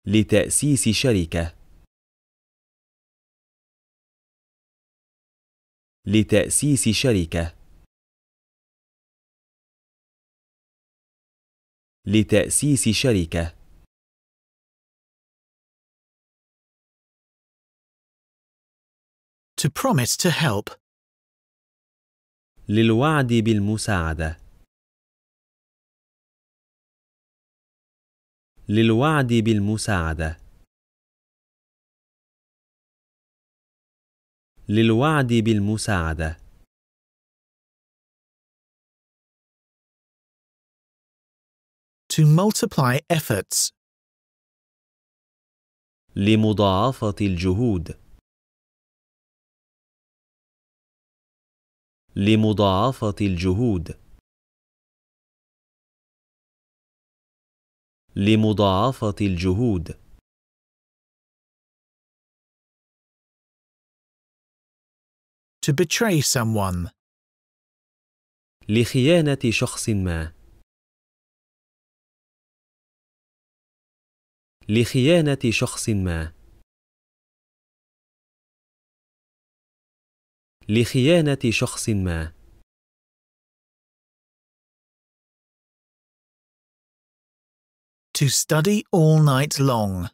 لتأسيس شركة لتأسيس شركة لتأسيس شركة To promise to help للوعد بالمساعدة للوعد بالمساعدة للوعد بالمساعدة to multiply efforts لمضاعفة الجهود لمضاعفة الجهود لمضاعفة الجهود To betray someone. لخيانة شخص ما. لخيانة شخص ما. لخيانة شخص ما. To study all night long.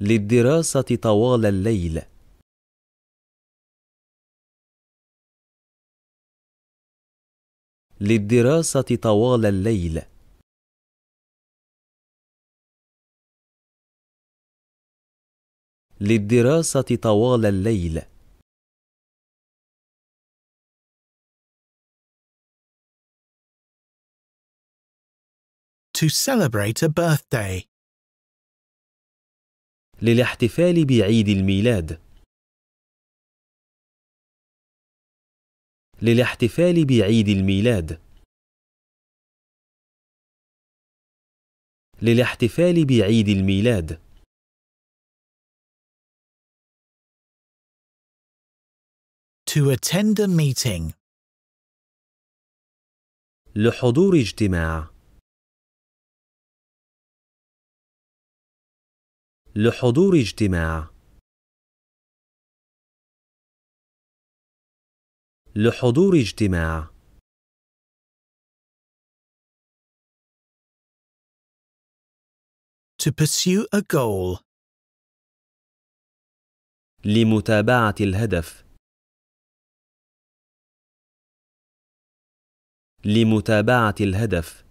للدراسة طوال الليل. للدراسة طوال الليل. للدراسة طوال الليل. to celebrate a birthday. للاحتفال بعيد الميلاد. للاحتفال بعيد الميلاد. للاحتفال بعيد الميلاد. To attend a meeting. لحضور اجتماع. لحضور اجتماع لحضور اجتماع To pursue a goal. لمتابعة الهدف لمتابعة الهدف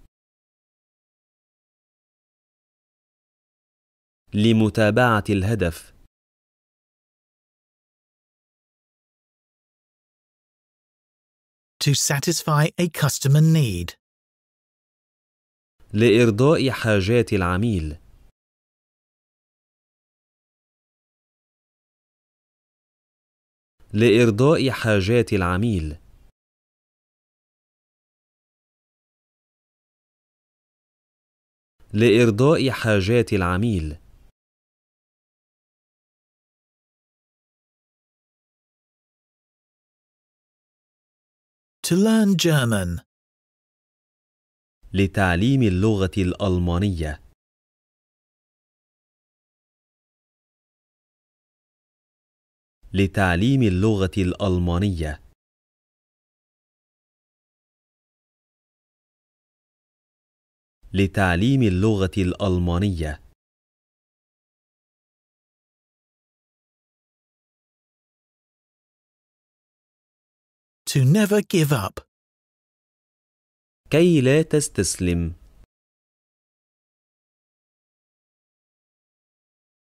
لمتابعة الهدف to satisfy a customer need لإرضاء حاجات العميل لإرضاء حاجات العميل لإرضاء حاجات العميل To learn German. لتعليم اللغة الألمانية. لتعليم اللغة الألمانية. لتعليم اللغة الألمانية To never give up. كي لا تستسلم.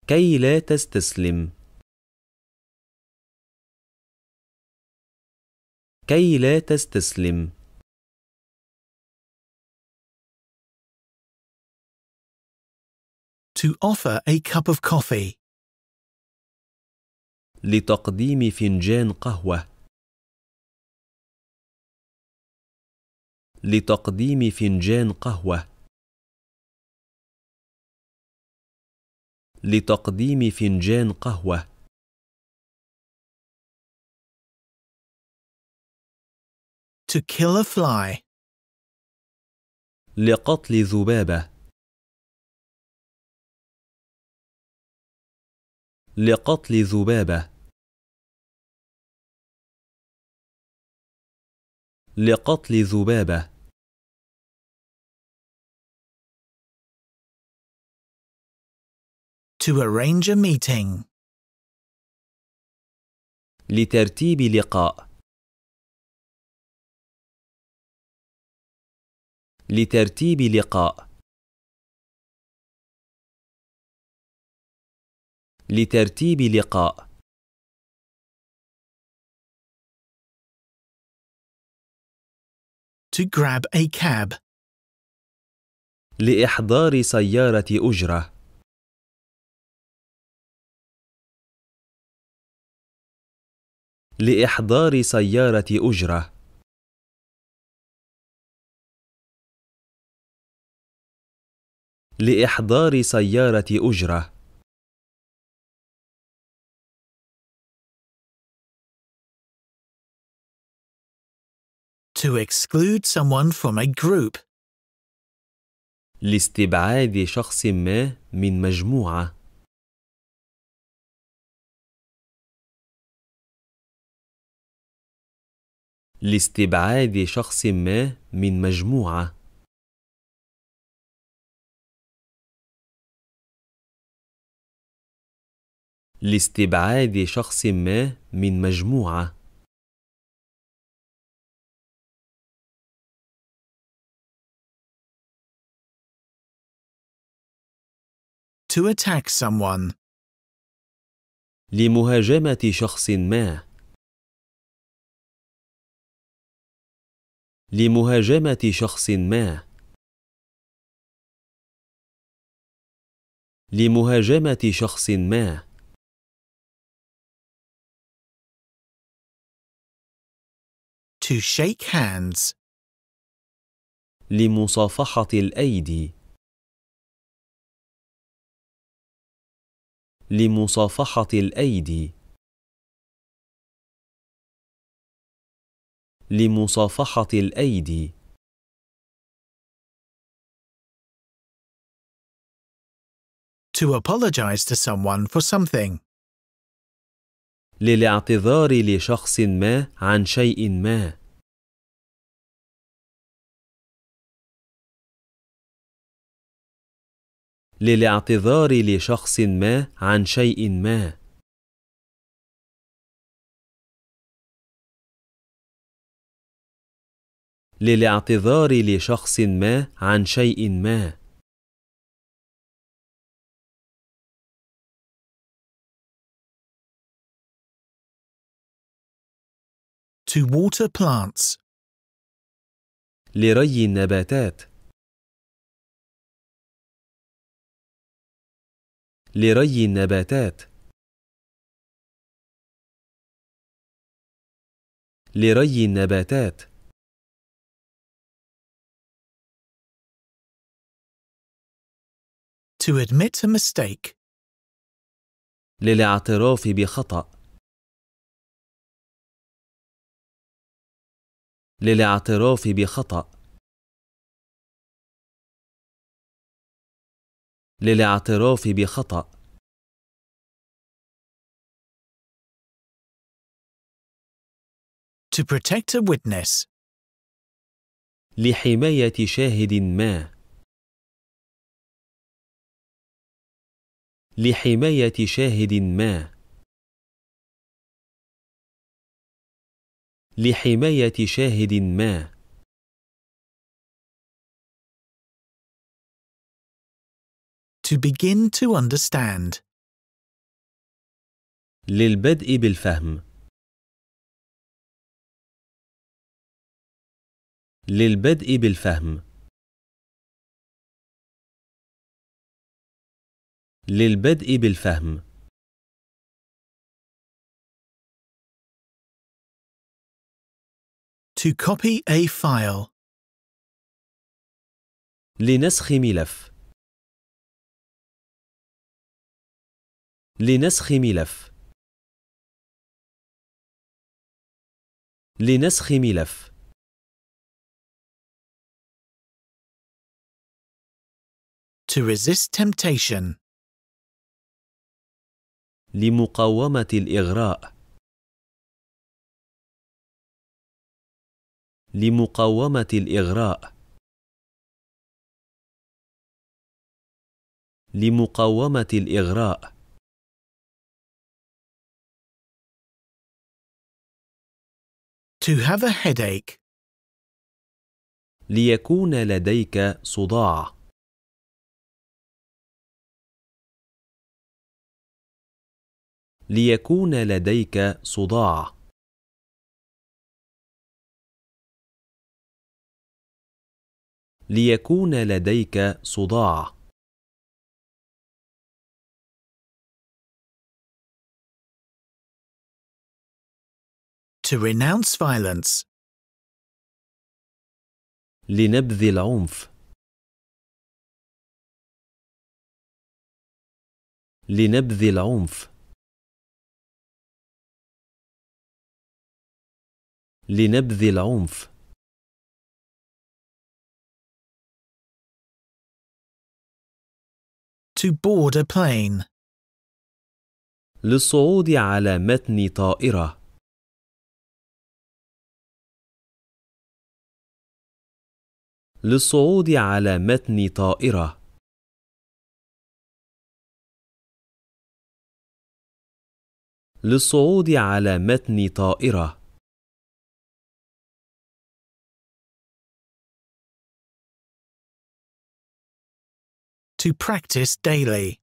كي لا تستسلم. كي لا تستسلم. To offer a cup of coffee. لتقديم فنجان قهوه لتقديم فنجان قهوة لتقديم فنجان قهوة To kill a fly لقتل ذبابة لقتل ذبابة لقتل ذبابه to arrange a meeting لترتيب لقاء لترتيب لقاء لترتيب لقاء to grab a cab لإحضار سيارة أجرة لإحضار سيارة أجرة لإحضار سيارة أجرة To exclude someone from a group. لاستبعاد شخص ما من مجموعة لاستبعاد شخص ما من مجموعة لاستبعاد شخص ما من مجموعة To attack someone لمهاجمة شخص ما لمهاجمة شخص ما لمهاجمة شخص ما to shake hands لمصافحة الأيدي لمصافحة الأيدي لمصافحة الأيدي To apologize to someone for something. للاعتذار لشخص ما عن شيء ما. للاعتذار لشخص ما عن شيء ما. للاعتذار لشخص ما عن شيء ما To water plants لري النباتات لري النباتات لري النباتات To admit a mistake. للاعتراف بخطأ. للاعتراف بخطأ. للاعتراف بخطأ. To protect a witness. لحماية شاهد ما. لحماية شاهد ما لحماية شاهد ما To begin to understand للبدء بالفهم للبدء بالفهم للبدء بالفهم To copy a file لنسخ ملف لنسخ ملف لنسخ ملف To resist temptation لمقاومة الإغراء لمقاومة الإغراء لمقاومة الإغراء To have a headache ليكون لديك صداع ليكون لديك صداع ليكون لديك صداع To renounce violence. لنبذ العنف لنبذ العنف لنبذ العنف To board a plane. للصعود على متن طائرة. للصعود على متن طائرة. للصعود على متن طائرة. to practice daily.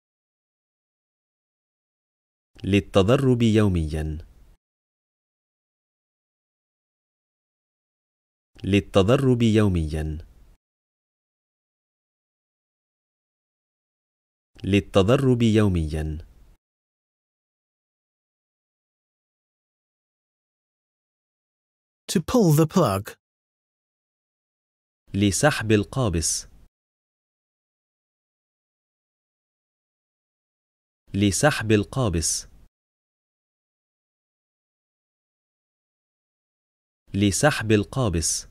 للتدرب يوميا. للتدرب يوميا. للتدرب يوميا. To pull the plug. لسحب القابس. لسحب القابس لسحب القابس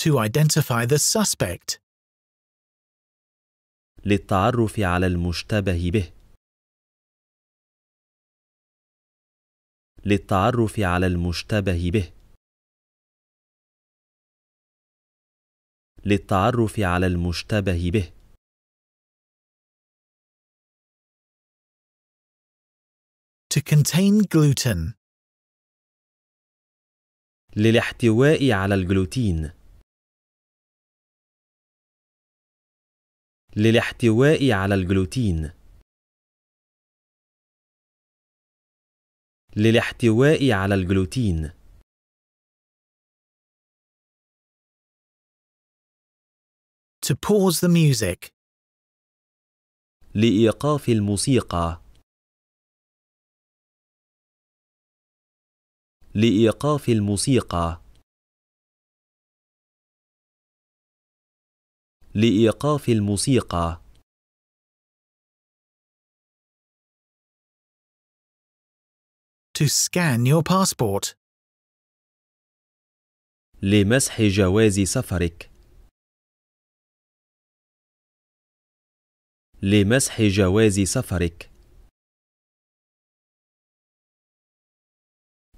to identify the suspect للتعرف على المشتبه به للتعرف على المشتبه به للتعرف على المشتبه به To contain gluten للاحتواء على الجلوتين للاحتواء على الجلوتين للاحتواء على الجلوتين To pause the music. لإيقاف الموسيقى. لإيقاف الموسيقى. لإيقاف الموسيقى. To scan your passport. لمسح جواز سفرك. لمسح جواز سفرك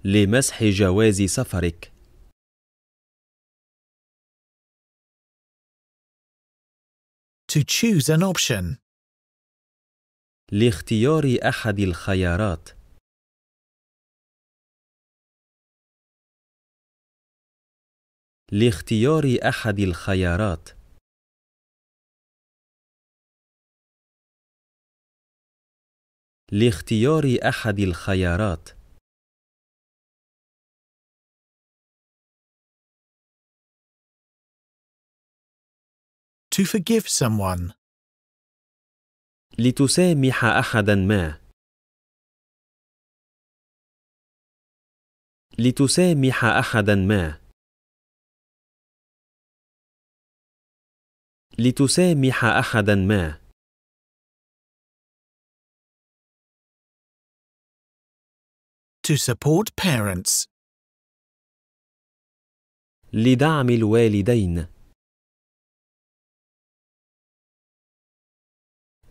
لمسح جواز سفرك to choose an option لاختيار أحد الخيارات لاختيار أحد الخيارات لاختيار أحد الخيارات To forgive someone. لتسامح أحدا ما. لتسامح أحدا ما. لتسامح أحدا ما. to support parents. لدعم الوالدين.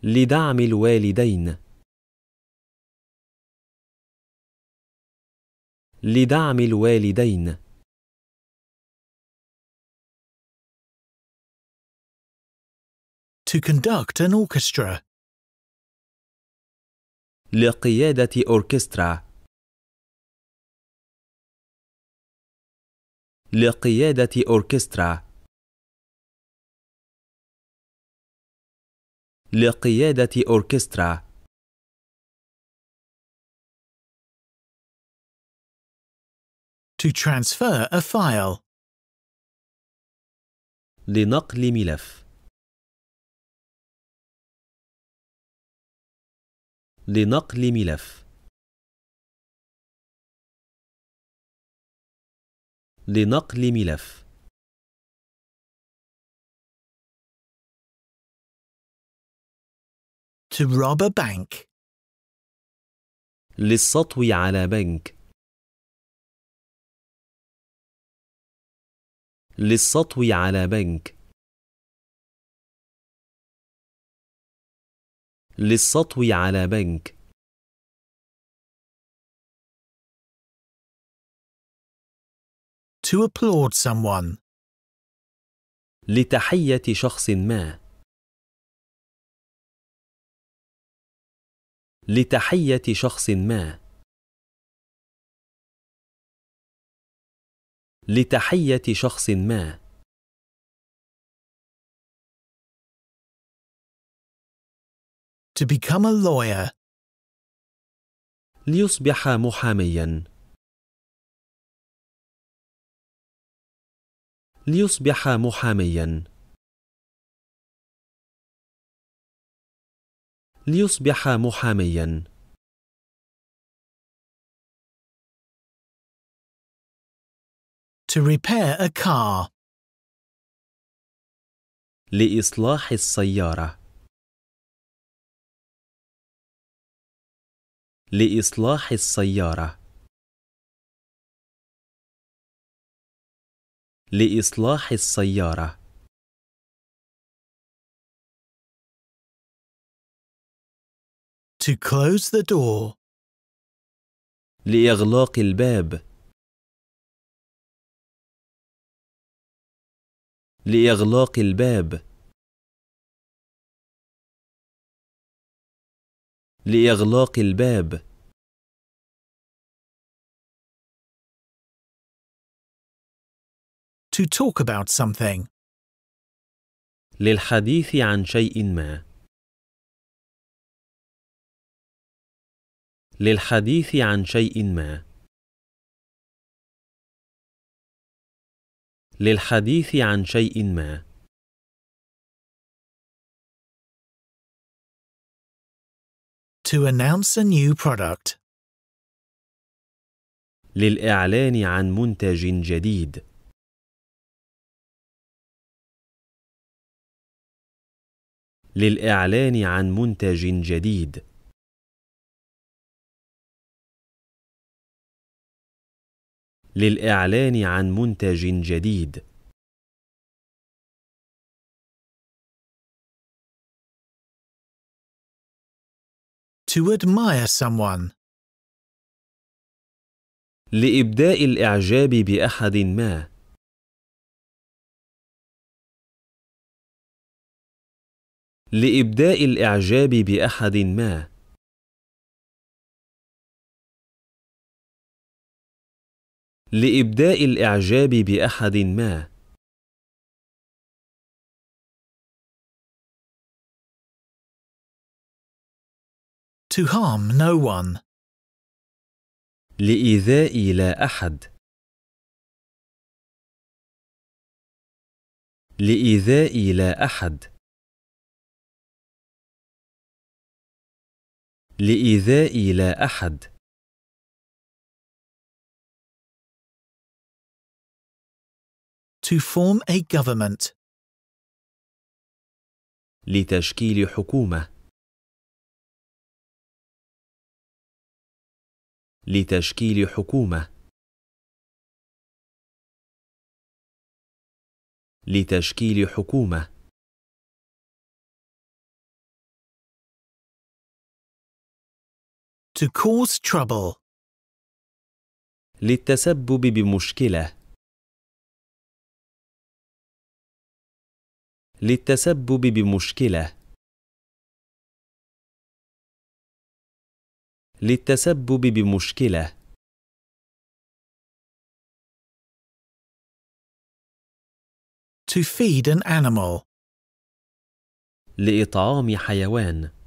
لدعم الوالدين. لدعم الوالدين. To conduct an orchestra. لقيادة أوركسترا لقيادة أوركسترا لقيادة أوركسترا To transfer a file لنقل ملف لنقل ملف لنقل ملف To rob a bank. للسطو على بنك. للسطو على بنك. للسطو على بنك. to applaud someone. لتحية شخص ما. لتحية شخص ما. لتحية شخص ما. To become a lawyer. ليصبح محامياً. ليصبح محاميا ليصبح محاميا To repair a car. لإصلاح السيارة لإصلاح السيارة لإصلاح السيارة To close the door. لإغلاق الباب. لإغلاق الباب. لإغلاق الباب. To talk about something. للحديث عن شيء ما. للحديث عن شيء ما. للحديث عن شيء ما. To announce a new product. للإعلان عن منتج جديد. للإعلان عن منتج جديد للإعلان عن منتج جديد To admire someone لإبداء الإعجاب بأحد ما لابداء الاعجاب باحد ما لابداء الاعجاب باحد ما to harm no one لايذاء لا احد لايذاء لا احد لإيذاء لا أحد To form a government لتشكيل حكومة لتشكيل حكومة لتشكيل حكومة To cause trouble. للتسبب بمشكلة. للتسبب بمشكلة. للتسبب بمشكلة. To feed an animal. لإطعام حيوان.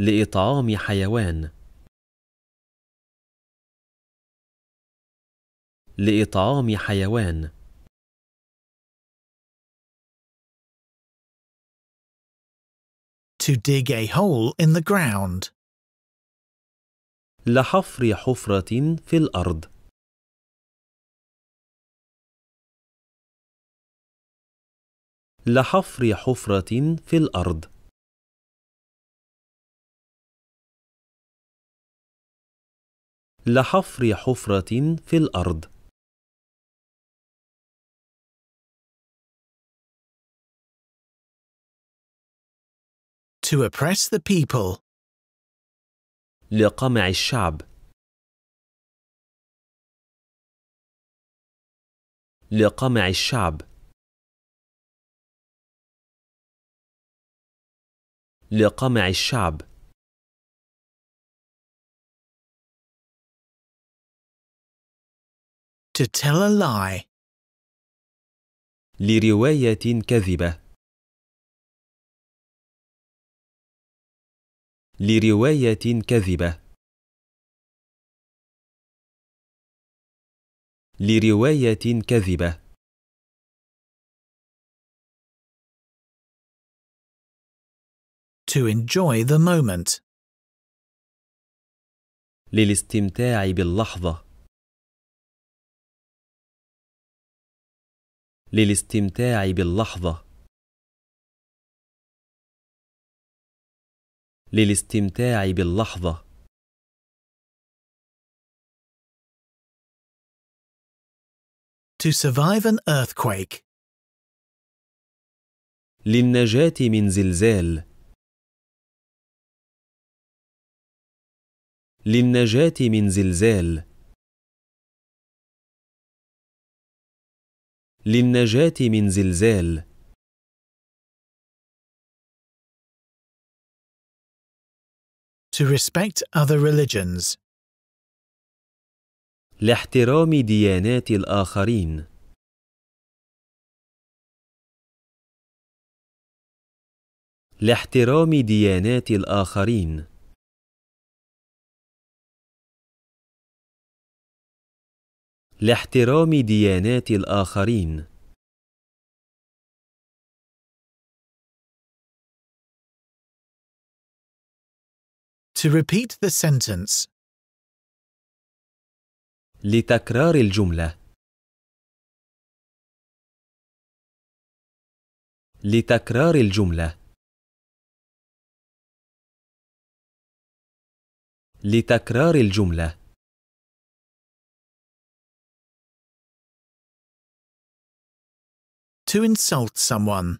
لإطعام حيوان لإطعام حيوان To dig a hole in the ground. لحفر حفرة في الأرض لحفر حفرة في الأرض لحفر حفرة في الأرض To oppress the people. لقمع الشعب لقمع الشعب لقمع الشعب To tell a lie. لرواية كذبة. لرواية كذبة. لرواية كذبة. To enjoy the moment. للاستمتاع باللحظة. للاستمتاع باللحظة للاستمتاع باللحظة To survive an earthquake للنجاة من زلزال للنجاة من زلزال للنجاة من زلزال To respect other religions. لاحترام ديانات الآخرين. لاحترام ديانات الآخرين. لاحترام ديانات الآخرين To repeat the sentence. لتكرار الجملة. لتكرار الجملة. لتكرار الجمله To insult someone.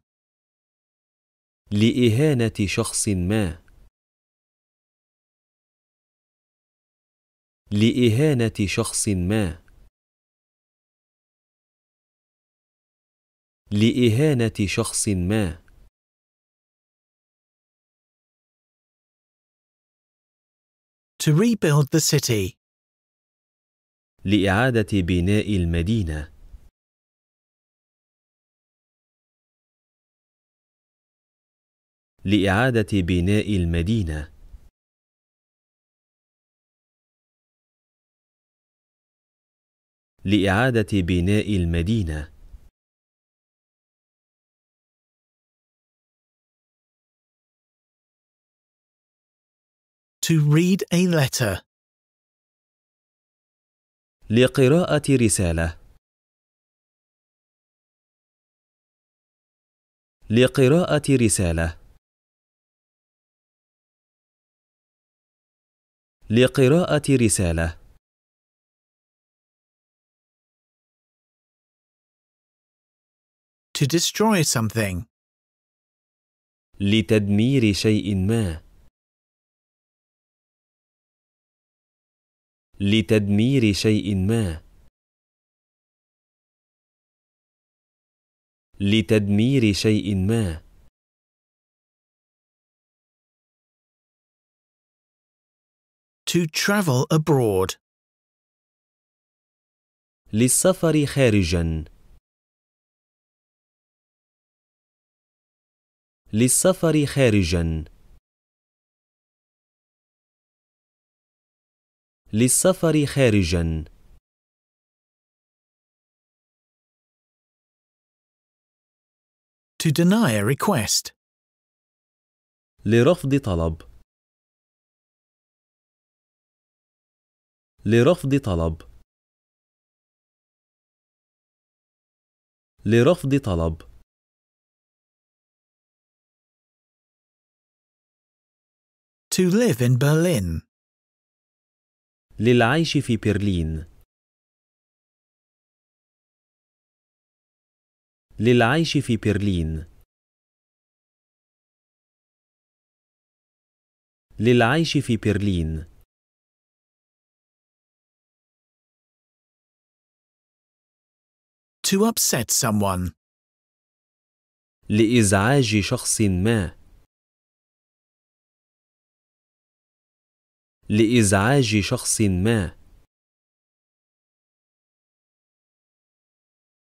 لإهانة شخص ما. لإهانة شخص ما. لإهانة شخص ما. To rebuild the city. لإعادة بناء المدينة. لإعادة بناء المدينة لإعادة بناء المدينة To read a letter لقراءة رسالة لقراءة رسالة لقراءة رسالة To destroy something. لتدمير شيء ما. لتدمير شيء ما. لتدمير شيء ما. to travel abroad للسفر خارجا للسفر خارجا للسفر خارجا To deny a request لرفض طلب لرفض طلب لرفض طلب To live in Berlin. للعيش في برلين. للعيش في برلين. للعيش في برلين. To upset someone. لإزعاج شخص ما. لإزعاج شخص ما.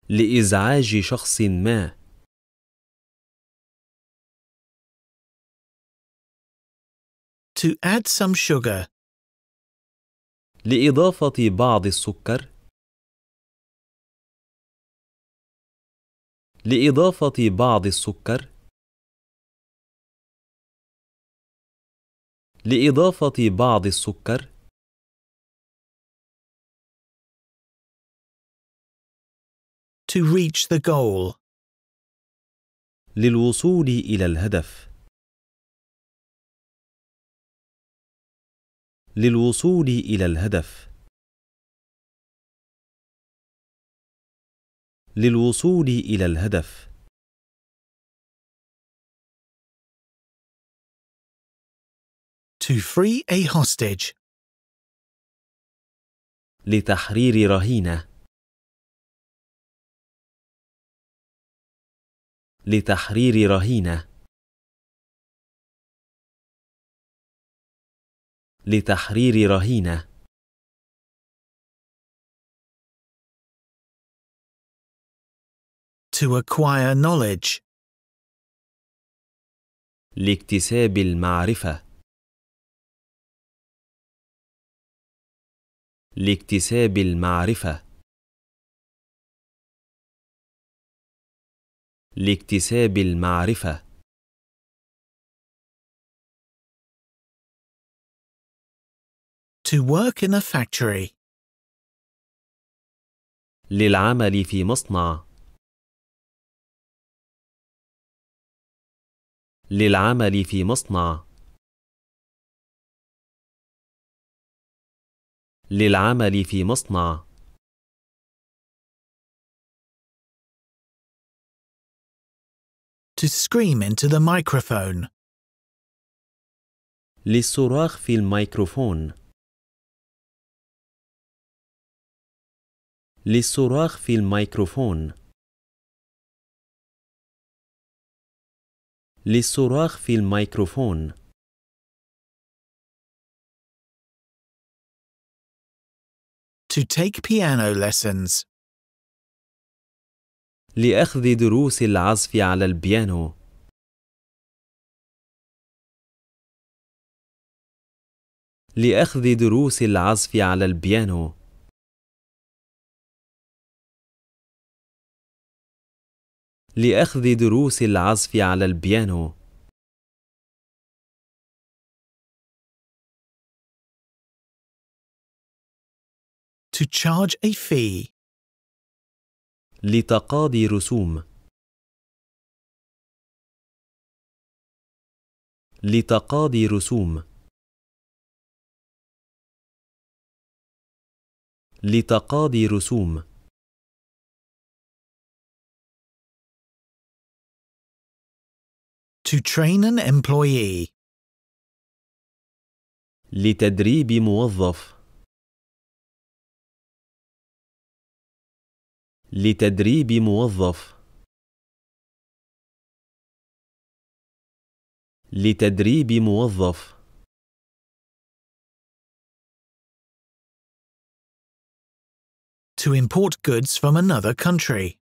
لإزعاج شخص ما. To add some sugar. لإضافة بعض السكر لإضافة بعض السكر لإضافة بعض السكر to reach the goal للوصول إلى الهدف للوصول إلى الهدف للوصول الى الهدف To free a hostage. لتحرير رهينة. لتحرير رهينة. لتحرير رهينه to acquire knowledge لاكتساب المعرفة لاكتساب المعرفة لاكتساب المعرفة To work in a factory للعمل في مصنع للعمل في مصنع للعمل في مصنع to scream into the microphone للصراخ في الميكروفون للصراخ في الميكروفون للصراخ في الميكروفون To take piano lessons. لأخذ دروس العزف على البيانو. لأخذ دروس العزف على البيانو. لأخذ دروس العزف على البيانو To charge a fee. لتقاضي رسوم لتقاضي رسوم لتقاضي رسوم To train an employee. لتدريب موظف. لتدريب موظف. لتدريب موظف. to import goods from another country.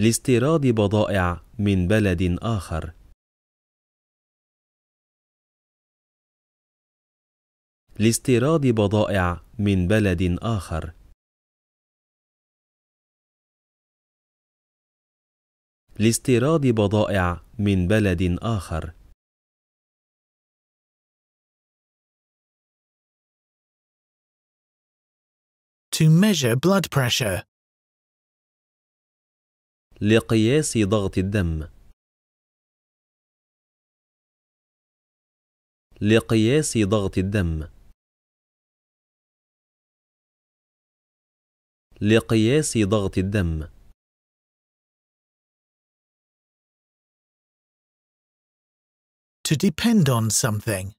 لاستيراد بضائع من بلد آخر لاستيراد بضائع من بلد آخر لاستيراد بضائع من بلد آخر To measure blood pressure لقياس ضغط الدم لقياس ضغط الدم لقياس ضغط الدم to depend on something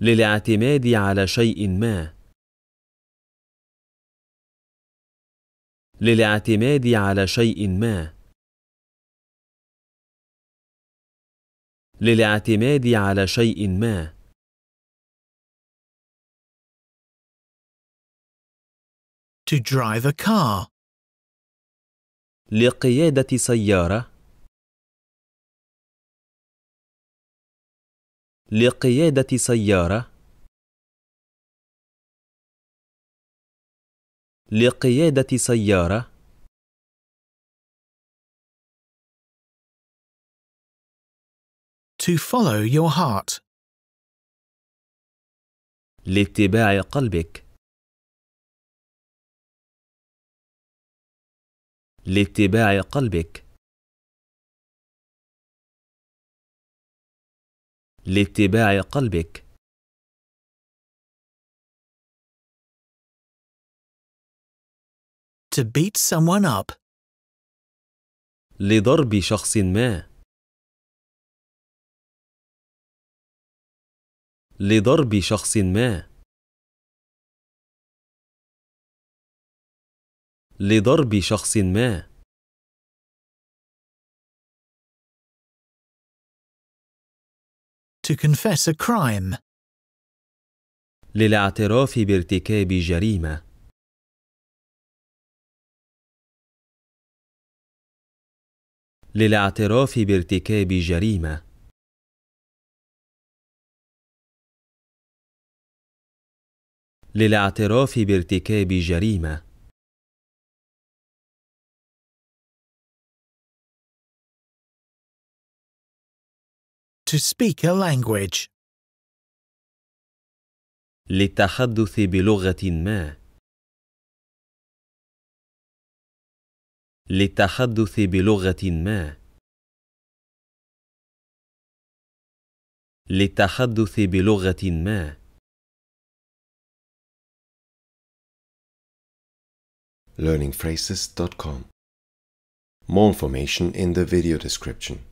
للاعتماد على شيء ما للاعتماد على شيء ما للاعتماد على شيء ما to drive a car لقيادة سيارة لقيادة سيارة لقيادة سيارة To follow your heart. لاتباع قلبك. لاتباع قلبك. لاتباع قلبك. To beat someone up. لضرب شخص ما. لضرب شخص ما. لضرب شخص ما. To confess a crime. للاعتراف بارتكاب جريمه للاعتراف بارتكاب جريمه للاعتراف بارتكاب جريمه to speak a language للتحدث بلغه ما للتحدث بلغة ما للتحدث بلغة ما learningphrases.com More information in the video description